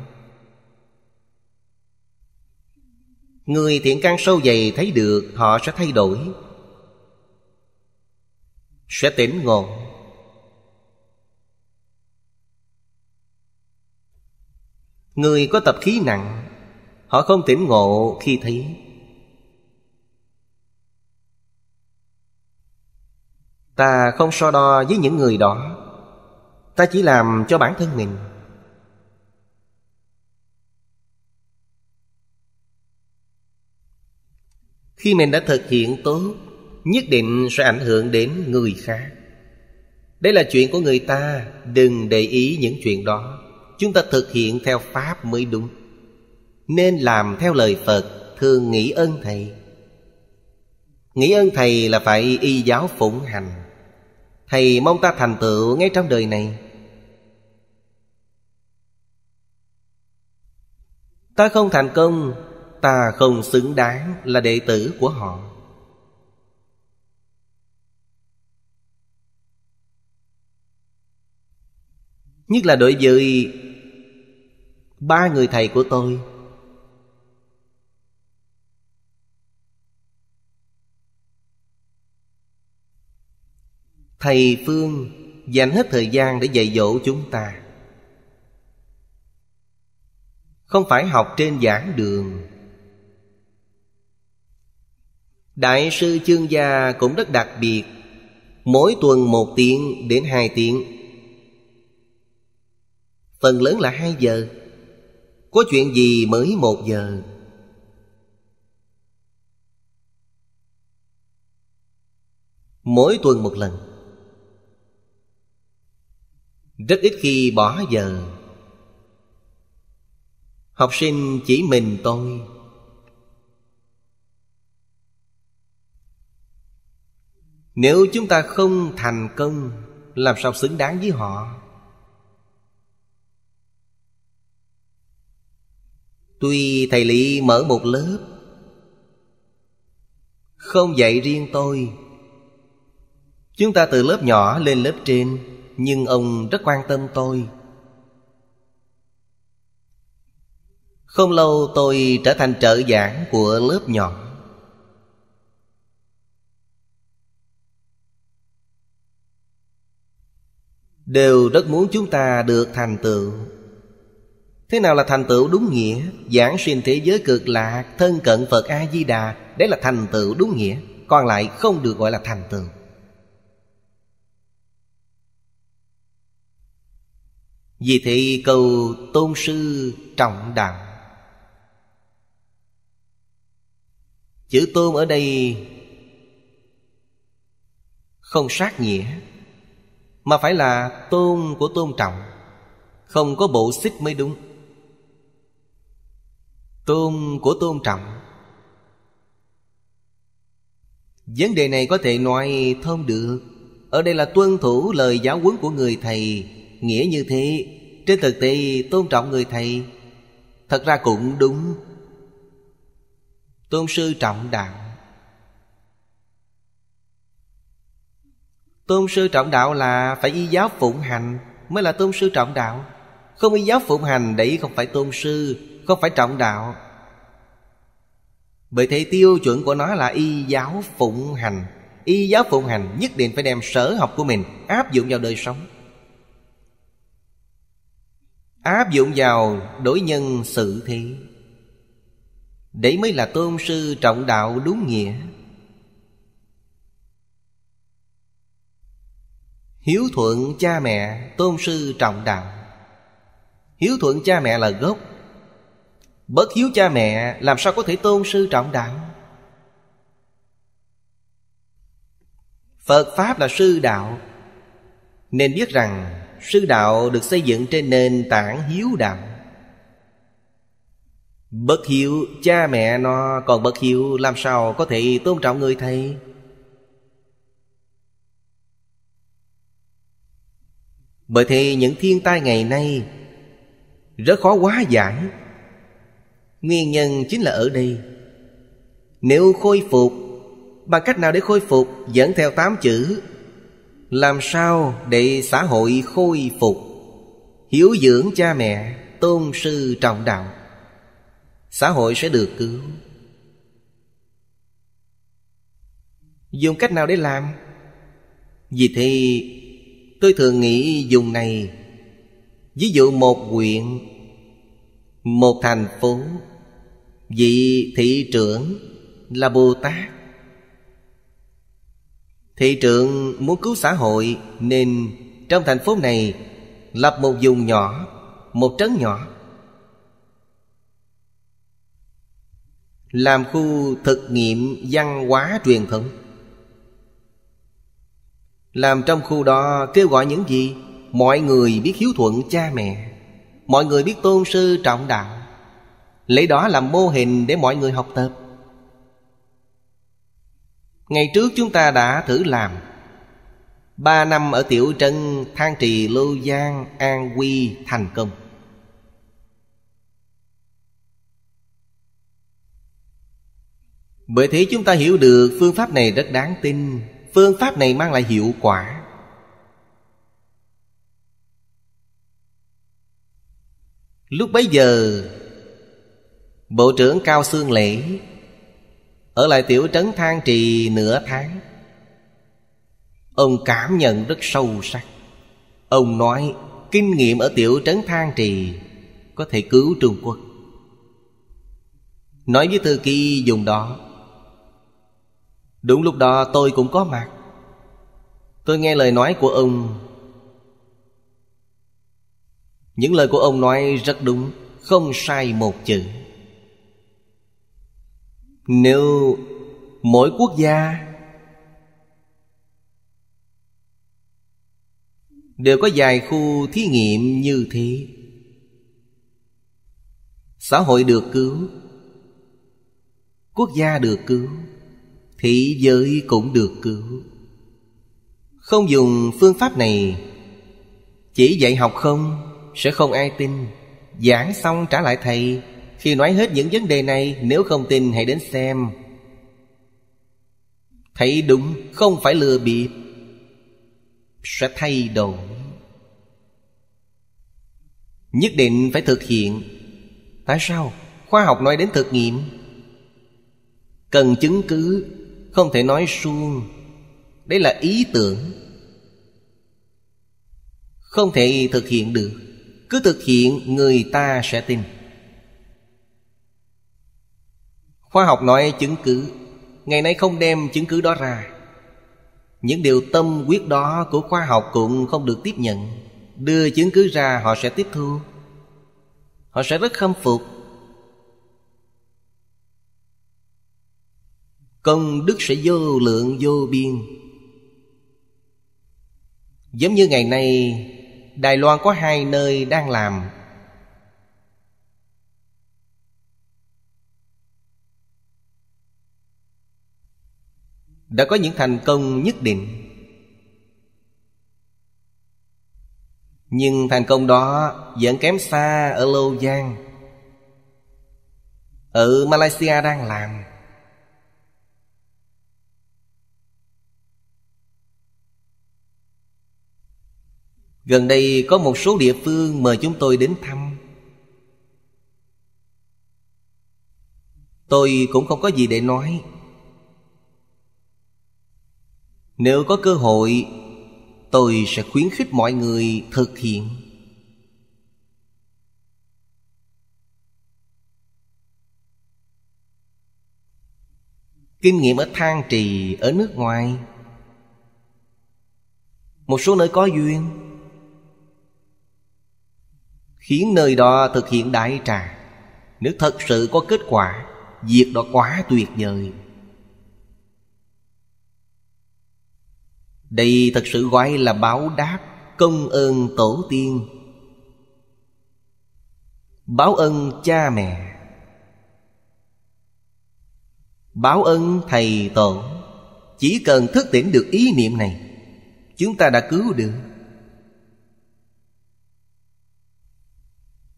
Người thiện căn sâu dày thấy được họ sẽ thay đổi Sẽ tỉnh ngộ Người có tập khí nặng Họ không tỉnh ngộ khi thấy Ta không so đo với những người đó Ta chỉ làm cho bản thân mình khi mình đã thực hiện tốt nhất định sẽ ảnh hưởng đến người khác đây là chuyện của người ta đừng để ý những chuyện đó chúng ta thực hiện theo pháp mới đúng nên làm theo lời phật thường nghĩ ơn thầy nghĩ ơn thầy là phải y giáo phụng hành thầy mong ta thành tựu ngay trong đời này ta không thành công ta không xứng đáng là đệ tử của họ nhất là đối với ba người thầy của tôi thầy phương dành hết thời gian để dạy dỗ chúng ta không phải học trên giảng đường Đại sư chương gia cũng rất đặc biệt Mỗi tuần một tiếng đến hai tiếng Phần lớn là hai giờ Có chuyện gì mới một giờ Mỗi tuần một lần Rất ít khi bỏ giờ Học sinh chỉ mình tôi nếu chúng ta không thành công làm sao xứng đáng với họ tuy thầy lý mở một lớp không dạy riêng tôi chúng ta từ lớp nhỏ lên lớp trên nhưng ông rất quan tâm tôi không lâu tôi trở thành trợ giảng của lớp nhỏ đều rất muốn chúng ta được thành tựu thế nào là thành tựu đúng nghĩa giảng xuyên thế giới cực lạc thân cận phật a di đà đấy là thành tựu đúng nghĩa còn lại không được gọi là thành tựu vì thị cầu tôn sư trọng đạo chữ tôn ở đây không sát nghĩa mà phải là tôn của tôn trọng không có bộ xích mới đúng tôn của tôn trọng vấn đề này có thể nói thông được ở đây là tuân thủ lời giáo huấn của người thầy nghĩa như thế trên thực tế tôn trọng người thầy thật ra cũng đúng tôn sư trọng đạo Tôn sư trọng đạo là phải y giáo phụng hành Mới là tôn sư trọng đạo Không y giáo phụng hành đấy không phải tôn sư Không phải trọng đạo Bởi thế tiêu chuẩn của nó là y giáo phụng hành Y giáo phụng hành nhất định phải đem sở học của mình Áp dụng vào đời sống Áp dụng vào đối nhân sự thế Đấy mới là tôn sư trọng đạo đúng nghĩa Hiếu thuận cha mẹ tôn sư trọng đạo Hiếu thuận cha mẹ là gốc Bất hiếu cha mẹ làm sao có thể tôn sư trọng đạo Phật Pháp là sư đạo Nên biết rằng sư đạo được xây dựng trên nền tảng hiếu đạo Bất hiếu cha mẹ nó còn bất hiếu làm sao có thể tôn trọng người thầy bởi thế những thiên tai ngày nay rất khó quá giải nguyên nhân chính là ở đây nếu khôi phục bằng cách nào để khôi phục dẫn theo tám chữ làm sao để xã hội khôi phục hiếu dưỡng cha mẹ tôn sư trọng đạo xã hội sẽ được cứu dùng cách nào để làm vì thế Tôi thường nghĩ dùng này Ví dụ một huyện Một thành phố Vị thị trưởng là Bồ Tát Thị trưởng muốn cứu xã hội Nên trong thành phố này Lập một vùng nhỏ Một trấn nhỏ Làm khu thực nghiệm văn hóa truyền thống làm trong khu đó kêu gọi những gì? Mọi người biết hiếu thuận cha mẹ Mọi người biết tôn sư trọng đạo Lấy đó làm mô hình để mọi người học tập Ngày trước chúng ta đã thử làm Ba năm ở tiểu trân, Thang Trì, lưu Giang, An Quy thành công Bởi thế chúng ta hiểu được phương pháp này rất đáng tin phương pháp này mang lại hiệu quả lúc bấy giờ bộ trưởng cao xương lễ ở lại tiểu trấn than trì nửa tháng ông cảm nhận rất sâu sắc ông nói kinh nghiệm ở tiểu trấn than trì có thể cứu trung quốc nói với thư ký dùng đó Đúng lúc đó tôi cũng có mặt Tôi nghe lời nói của ông Những lời của ông nói rất đúng Không sai một chữ Nếu mỗi quốc gia Đều có vài khu thí nghiệm như thế Xã hội được cứu Quốc gia được cứu Thế giới cũng được cứu Không dùng phương pháp này Chỉ dạy học không Sẽ không ai tin Giảng xong trả lại thầy Khi nói hết những vấn đề này Nếu không tin hãy đến xem Thấy đúng không phải lừa bịp Sẽ thay đổi Nhất định phải thực hiện Tại sao? Khoa học nói đến thực nghiệm Cần chứng cứ không thể nói suông đấy là ý tưởng không thể thực hiện được cứ thực hiện người ta sẽ tin khoa học nói chứng cứ ngày nay không đem chứng cứ đó ra những điều tâm quyết đó của khoa học cũng không được tiếp nhận đưa chứng cứ ra họ sẽ tiếp thu họ sẽ rất khâm phục công đức sẽ vô lượng vô biên giống như ngày nay đài loan có hai nơi đang làm đã có những thành công nhất định nhưng thành công đó vẫn kém xa ở lô giang ở malaysia đang làm gần đây có một số địa phương mời chúng tôi đến thăm tôi cũng không có gì để nói nếu có cơ hội tôi sẽ khuyến khích mọi người thực hiện kinh nghiệm ở thang trì ở nước ngoài một số nơi có duyên khiến nơi đó thực hiện đại trà nếu thật sự có kết quả việc đó quá tuyệt vời đây thật sự gọi là báo đáp công ơn tổ tiên báo ân cha mẹ báo ân thầy tổ chỉ cần thức tỉnh được ý niệm này chúng ta đã cứu được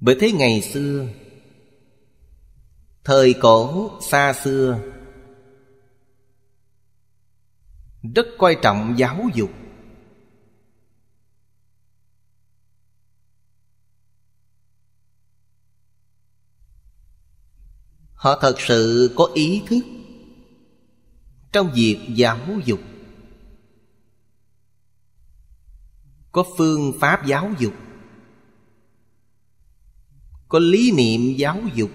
Bởi thế ngày xưa Thời cổ xa xưa Rất quan trọng giáo dục Họ thật sự có ý thức Trong việc giáo dục Có phương pháp giáo dục có lý niệm giáo dục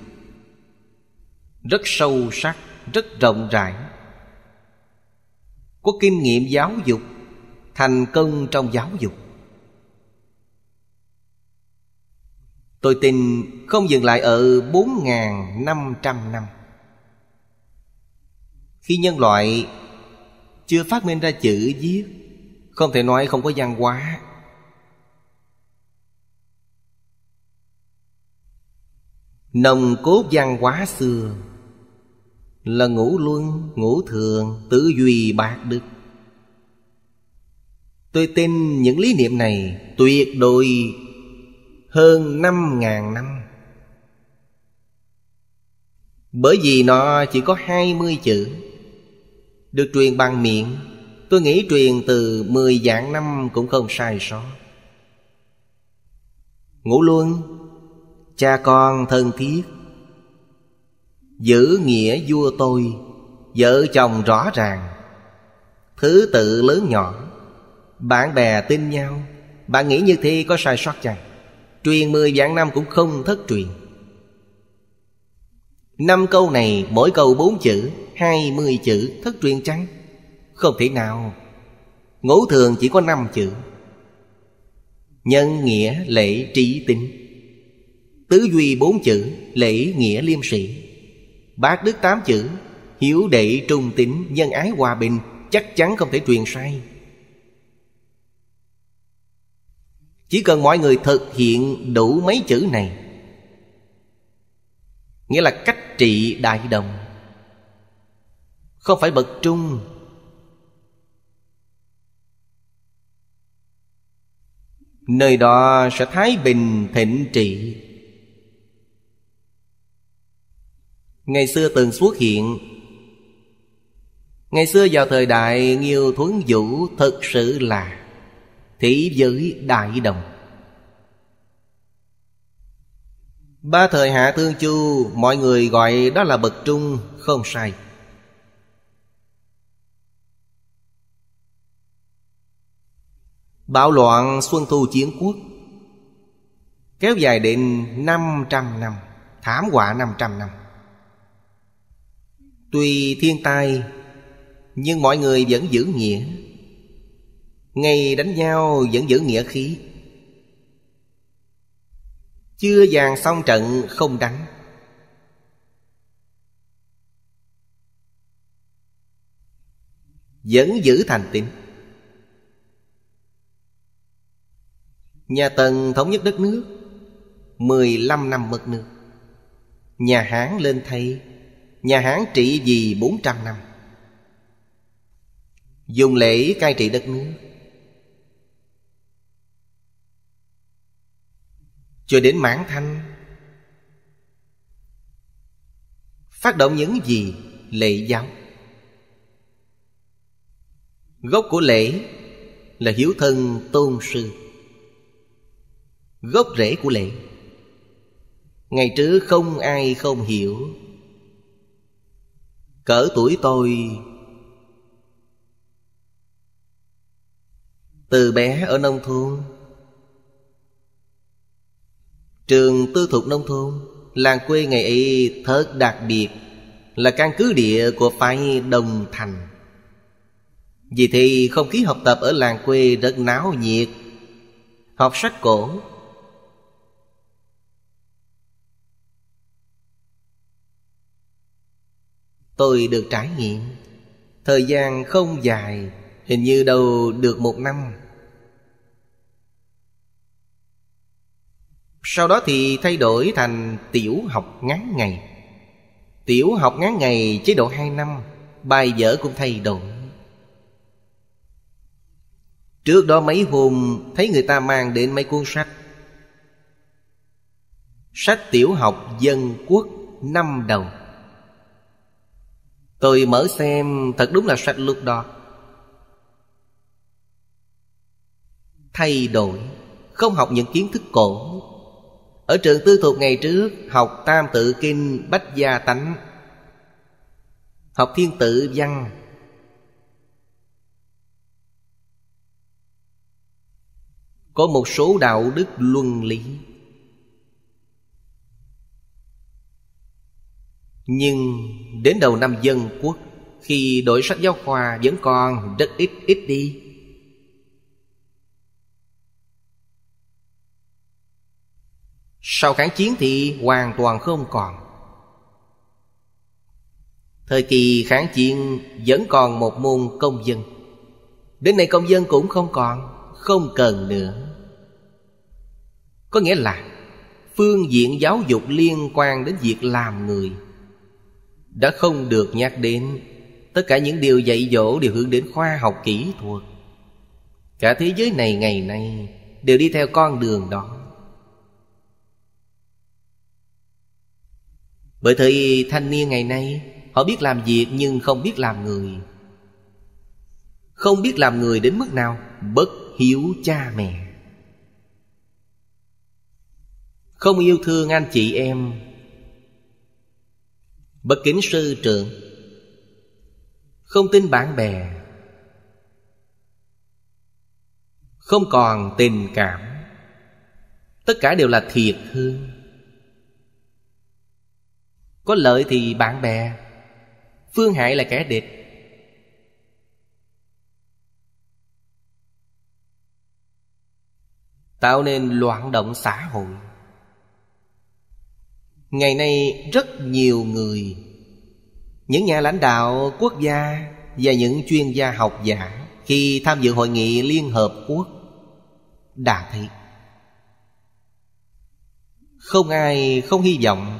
rất sâu sắc rất rộng rãi có kinh nghiệm giáo dục thành công trong giáo dục tôi tin không dừng lại ở 4.500 năm khi nhân loại chưa phát minh ra chữ viết không thể nói không có văn hóa Nồng cốt văn hóa xưa Là ngũ luân, ngũ thường, tử duy bạc đức Tôi tin những lý niệm này tuyệt đối hơn năm ngàn năm Bởi vì nó chỉ có hai mươi chữ Được truyền bằng miệng Tôi nghĩ truyền từ mười dạng năm cũng không sai sót Ngũ Luân Cha con thân thiết Giữ nghĩa vua tôi Vợ chồng rõ ràng Thứ tự lớn nhỏ Bạn bè tin nhau Bạn nghĩ như thế có sai sót chăng Truyền mười vạn năm cũng không thất truyền Năm câu này mỗi câu bốn chữ Hai mươi chữ thất truyền chăng Không thể nào Ngũ thường chỉ có năm chữ Nhân nghĩa lễ trí tính Tứ duy bốn chữ Lễ nghĩa liêm sĩ bát đức tám chữ Hiếu đệ trung tín nhân ái hòa bình Chắc chắn không thể truyền sai Chỉ cần mọi người thực hiện đủ mấy chữ này Nghĩa là cách trị đại đồng Không phải bậc trung Nơi đó sẽ thái bình thịnh trị Ngày xưa từng xuất hiện Ngày xưa vào thời đại Nghiêu Thuấn Vũ Thực sự là Thị giới đại đồng Ba thời Hạ Thương Chu Mọi người gọi đó là bậc trung Không sai Bạo loạn Xuân Thu Chiến Quốc Kéo dài đến 500 năm Thảm họa 500 năm Tuy thiên tai Nhưng mọi người vẫn giữ nghĩa Ngày đánh nhau vẫn giữ nghĩa khí Chưa vàng xong trận không đánh Vẫn giữ thành tín Nhà Tần thống nhất đất nước 15 năm mất nước Nhà Hán lên thay Nhà Hán trị vì 400 năm Dùng lễ cai trị đất nước Cho đến Mãn Thanh Phát động những gì? Lệ giáo Gốc của lễ là hiếu thân tôn sư Gốc rễ của lễ Ngày trước không ai không hiểu cỡ tuổi tôi từ bé ở nông thôn trường tư thục nông thôn làng quê ngày ấy thật đặc biệt là căn cứ địa của phái đồng thành vì thì không khí học tập ở làng quê rất náo nhiệt học sách cổ tôi được trải nghiệm thời gian không dài hình như đâu được một năm sau đó thì thay đổi thành tiểu học ngắn ngày tiểu học ngắn ngày chế độ hai năm bài vở cũng thay đổi trước đó mấy hôm thấy người ta mang đến mấy cuốn sách sách tiểu học dân quốc năm đầu Tôi mở xem thật đúng là sạch lúc đó Thay đổi Không học những kiến thức cổ Ở trường tư thuộc ngày trước Học tam tự kinh bách gia tánh Học thiên tự văn Có một số đạo đức luân lý Nhưng đến đầu năm dân quốc Khi đổi sách giáo khoa vẫn còn rất ít ít đi Sau kháng chiến thì hoàn toàn không còn Thời kỳ kháng chiến vẫn còn một môn công dân Đến nay công dân cũng không còn Không cần nữa Có nghĩa là Phương diện giáo dục liên quan đến việc làm người đã không được nhắc đến tất cả những điều dạy dỗ đều hướng đến khoa học kỹ thuật cả thế giới này ngày nay đều đi theo con đường đó bởi thời thanh niên ngày nay họ biết làm việc nhưng không biết làm người không biết làm người đến mức nào bất hiếu cha mẹ không yêu thương anh chị em Bất kính sư trưởng Không tin bạn bè Không còn tình cảm Tất cả đều là thiệt hư. Có lợi thì bạn bè Phương hại là kẻ địch Tạo nên loạn động xã hội ngày nay rất nhiều người những nhà lãnh đạo quốc gia và những chuyên gia học giả khi tham dự hội nghị liên hợp quốc đã thấy không ai không hy vọng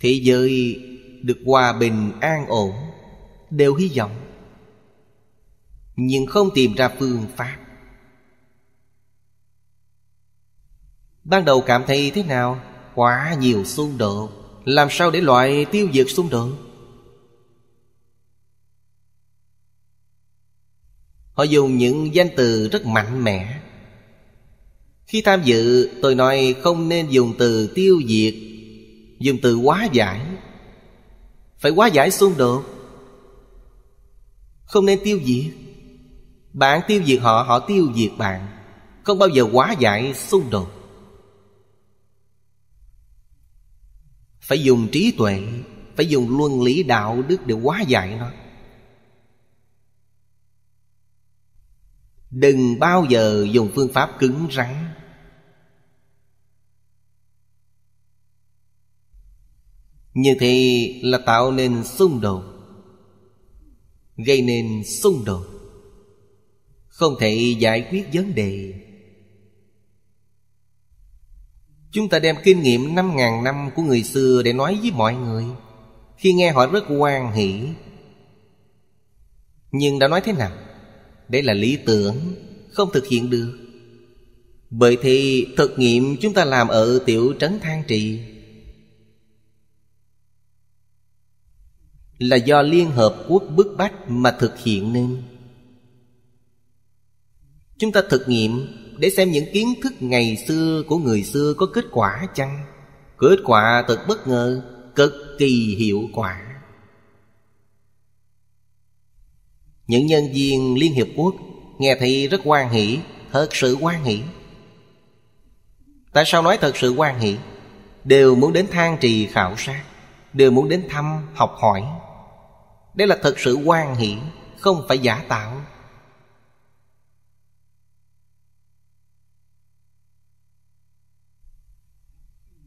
thế giới được hòa bình an ổn đều hy vọng nhưng không tìm ra phương pháp Ban đầu cảm thấy thế nào? Quá nhiều xung đột Làm sao để loại tiêu diệt xung đột? Họ dùng những danh từ rất mạnh mẽ Khi tham dự tôi nói không nên dùng từ tiêu diệt Dùng từ quá giải Phải quá giải xung đột Không nên tiêu diệt Bạn tiêu diệt họ, họ tiêu diệt bạn Không bao giờ quá giải xung đột phải dùng trí tuệ phải dùng luân lý đạo đức để hóa giải nó đừng bao giờ dùng phương pháp cứng rắn như thế là tạo nên xung đột gây nên xung đột không thể giải quyết vấn đề Chúng ta đem kinh nghiệm 5.000 năm của người xưa để nói với mọi người Khi nghe họ rất quan hỷ Nhưng đã nói thế nào? Đây là lý tưởng, không thực hiện được Bởi thì thực nghiệm chúng ta làm ở tiểu trấn Thang Trị Là do Liên Hợp Quốc bức bách mà thực hiện nên Chúng ta thực nghiệm để xem những kiến thức ngày xưa của người xưa có kết quả chăng Kết quả thật bất ngờ Cực kỳ hiệu quả Những nhân viên Liên Hiệp Quốc Nghe thì rất quan hỷ Thật sự quan hỷ Tại sao nói thật sự quan hỷ Đều muốn đến than trì khảo sát Đều muốn đến thăm học hỏi Đây là thật sự quan hỷ Không phải giả tạo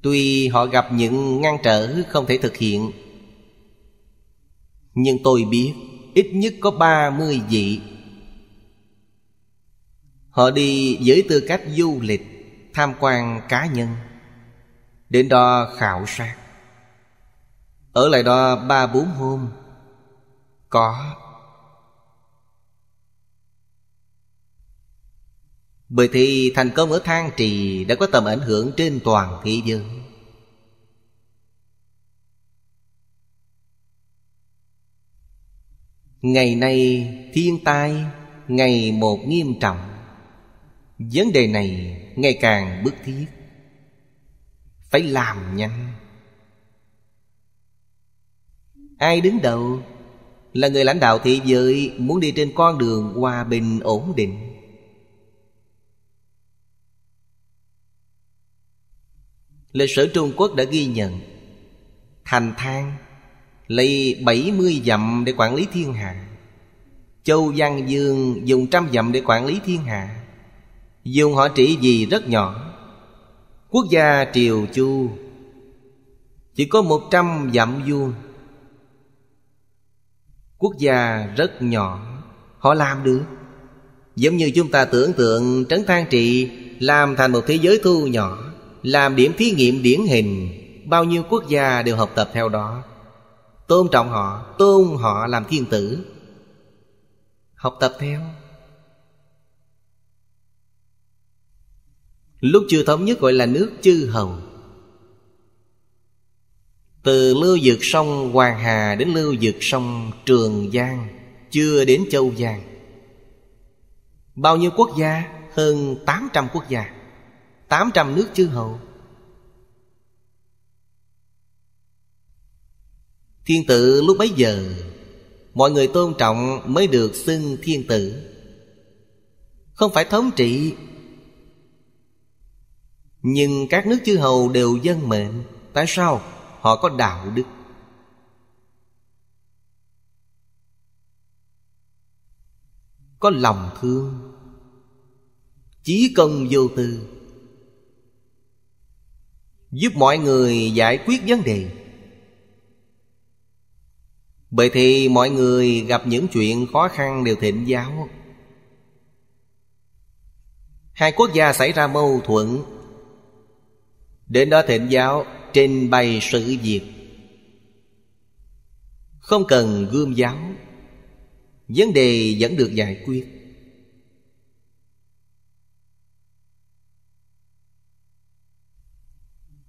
Tuy họ gặp những ngăn trở không thể thực hiện Nhưng tôi biết ít nhất có ba mươi vị Họ đi với tư cách du lịch Tham quan cá nhân Đến đó khảo sát Ở lại đó ba bốn hôm Có Bởi thì thành công ở thang trì đã có tầm ảnh hưởng trên toàn thế giới Ngày nay thiên tai ngày một nghiêm trọng Vấn đề này ngày càng bức thiết Phải làm nhanh Ai đứng đầu Là người lãnh đạo thế giới Muốn đi trên con đường hòa bình ổn định Lịch sử Trung Quốc đã ghi nhận Thành thang Lấy 70 dặm để quản lý thiên hạ Châu Văn Dương dùng trăm dặm để quản lý thiên hạ Dùng họ trị gì rất nhỏ Quốc gia Triều Chu Chỉ có một trăm dặm vuông Quốc gia rất nhỏ Họ làm được Giống như chúng ta tưởng tượng Trấn Thang Trị Làm thành một thế giới thu nhỏ làm điểm thí nghiệm điển hình Bao nhiêu quốc gia đều học tập theo đó Tôn trọng họ Tôn họ làm thiên tử Học tập theo Lúc chưa thống nhất gọi là nước chư hầu Từ lưu vực sông Hoàng Hà Đến lưu vực sông Trường Giang Chưa đến Châu Giang Bao nhiêu quốc gia? Hơn 800 quốc gia 800 nước chư hầu Thiên tử lúc bấy giờ Mọi người tôn trọng mới được xưng thiên tử Không phải thống trị Nhưng các nước chư hầu đều dân mệnh Tại sao? Họ có đạo đức Có lòng thương Chí công vô tư giúp mọi người giải quyết vấn đề bởi thì mọi người gặp những chuyện khó khăn đều thịnh giáo hai quốc gia xảy ra mâu thuẫn đến đó thịnh giáo trình bày sự việc không cần gươm giáo vấn đề vẫn được giải quyết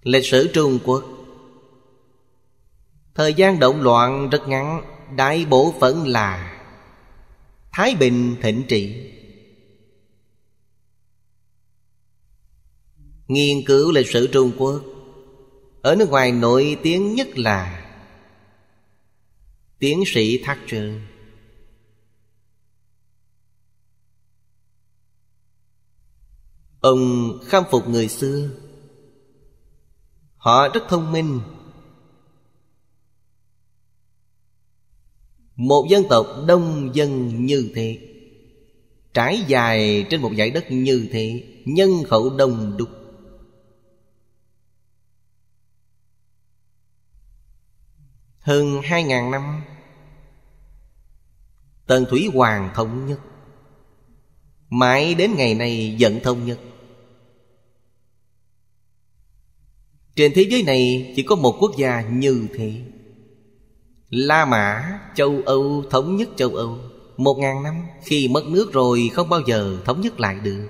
Lịch sử Trung Quốc Thời gian động loạn rất ngắn Đại bộ phận là Thái Bình Thịnh Trị Nghiên cứu lịch sử Trung Quốc Ở nước ngoài nổi tiếng nhất là Tiến sĩ Thác Trương Ông khâm phục người xưa Họ rất thông minh Một dân tộc đông dân như thế Trải dài trên một dải đất như thế Nhân khẩu đông đúc Hơn hai ngàn năm Tần Thủy Hoàng thống nhất Mãi đến ngày nay vẫn thống nhất Trên thế giới này chỉ có một quốc gia như thế La Mã, châu Âu thống nhất châu Âu Một ngàn năm khi mất nước rồi không bao giờ thống nhất lại được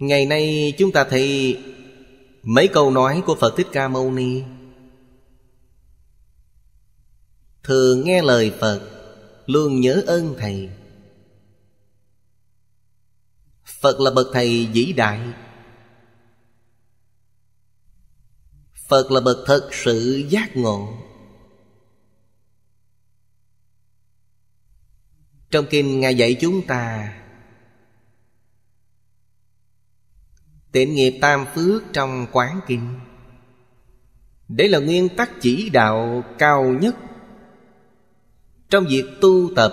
Ngày nay chúng ta thấy Mấy câu nói của Phật Thích Ca Mâu Ni Thường nghe lời Phật Luôn nhớ ơn Thầy Phật là bậc Thầy vĩ đại Phật là bậc thật sự giác ngộ Trong kinh Ngài dạy chúng ta Tịnh nghiệp tam phước trong quán kinh Đây là nguyên tắc chỉ đạo cao nhất Trong việc tu tập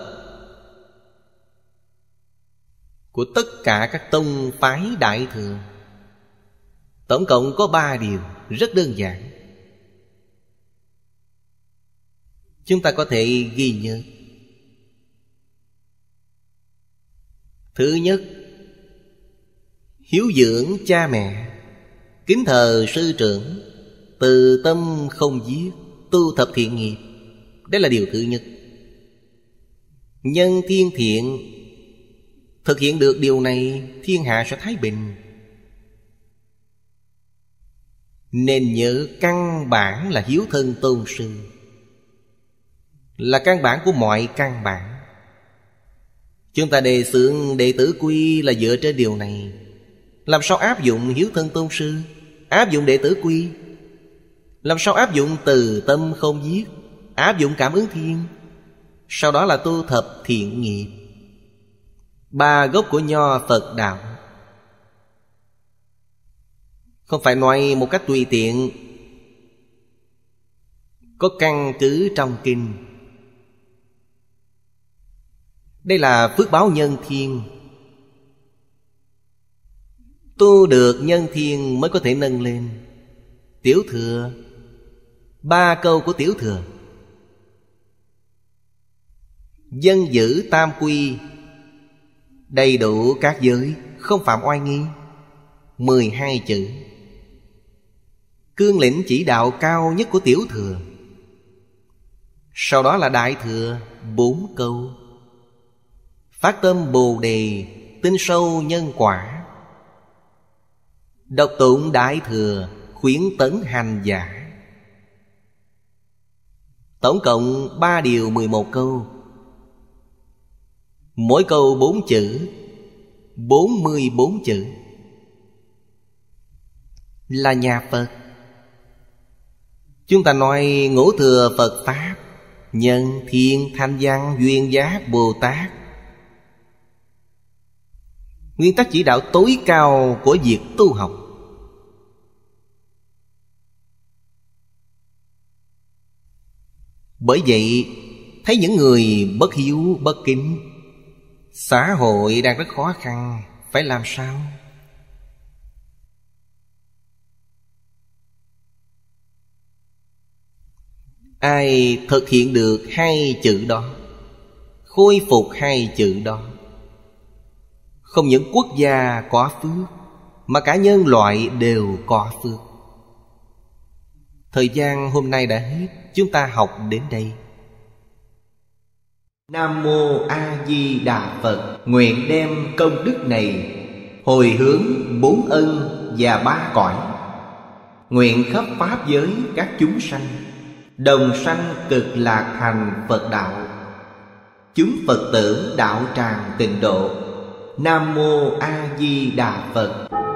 Của tất cả các tông phái đại thừa Tổng cộng có ba điều rất đơn giản Chúng ta có thể ghi nhớ Thứ nhất hiếu dưỡng cha mẹ kính thờ sư trưởng từ tâm không giết tu thập thiện nghiệp đó là điều thứ nhất nhân thiên thiện thực hiện được điều này thiên hạ sẽ thái bình nên nhớ căn bản là hiếu thân tôn sư là căn bản của mọi căn bản chúng ta đề xướng đệ tử quy là dựa trên điều này làm sao áp dụng hiếu thân tôn sư Áp dụng đệ tử quy Làm sao áp dụng từ tâm không giết Áp dụng cảm ứng thiên Sau đó là tu thập thiện nghiệp Ba gốc của nho Phật đạo Không phải nói một cách tùy tiện Có căn cứ trong kinh Đây là phước báo nhân thiên Tu được nhân thiên mới có thể nâng lên Tiểu thừa Ba câu của tiểu thừa Dân giữ tam quy Đầy đủ các giới Không phạm oai nghi mười hai chữ Cương lĩnh chỉ đạo cao nhất của tiểu thừa Sau đó là đại thừa bốn câu Phát tâm bồ đề tinh sâu nhân quả Độc tụng Đại Thừa Khuyến tấn hành giả Tổng cộng 3 điều 11 câu Mỗi câu 4 chữ 44 chữ Là nhà Phật Chúng ta nói ngũ thừa Phật Pháp Nhân thiên thanh văn duyên giác Bồ Tát Nguyên tắc chỉ đạo tối cao của việc tu học Bởi vậy Thấy những người bất hiếu bất kính Xã hội đang rất khó khăn Phải làm sao Ai thực hiện được hai chữ đó Khôi phục hai chữ đó không những quốc gia có phước mà cả nhân loại đều có phước thời gian hôm nay đã hết chúng ta học đến đây nam mô a di đà phật nguyện đem công đức này hồi hướng bốn ân và ba cõi nguyện khắp pháp giới các chúng sanh đồng sanh cực lạc thành phật đạo chúng phật tử đạo tràng tịnh độ Nam mô A Di Đà Phật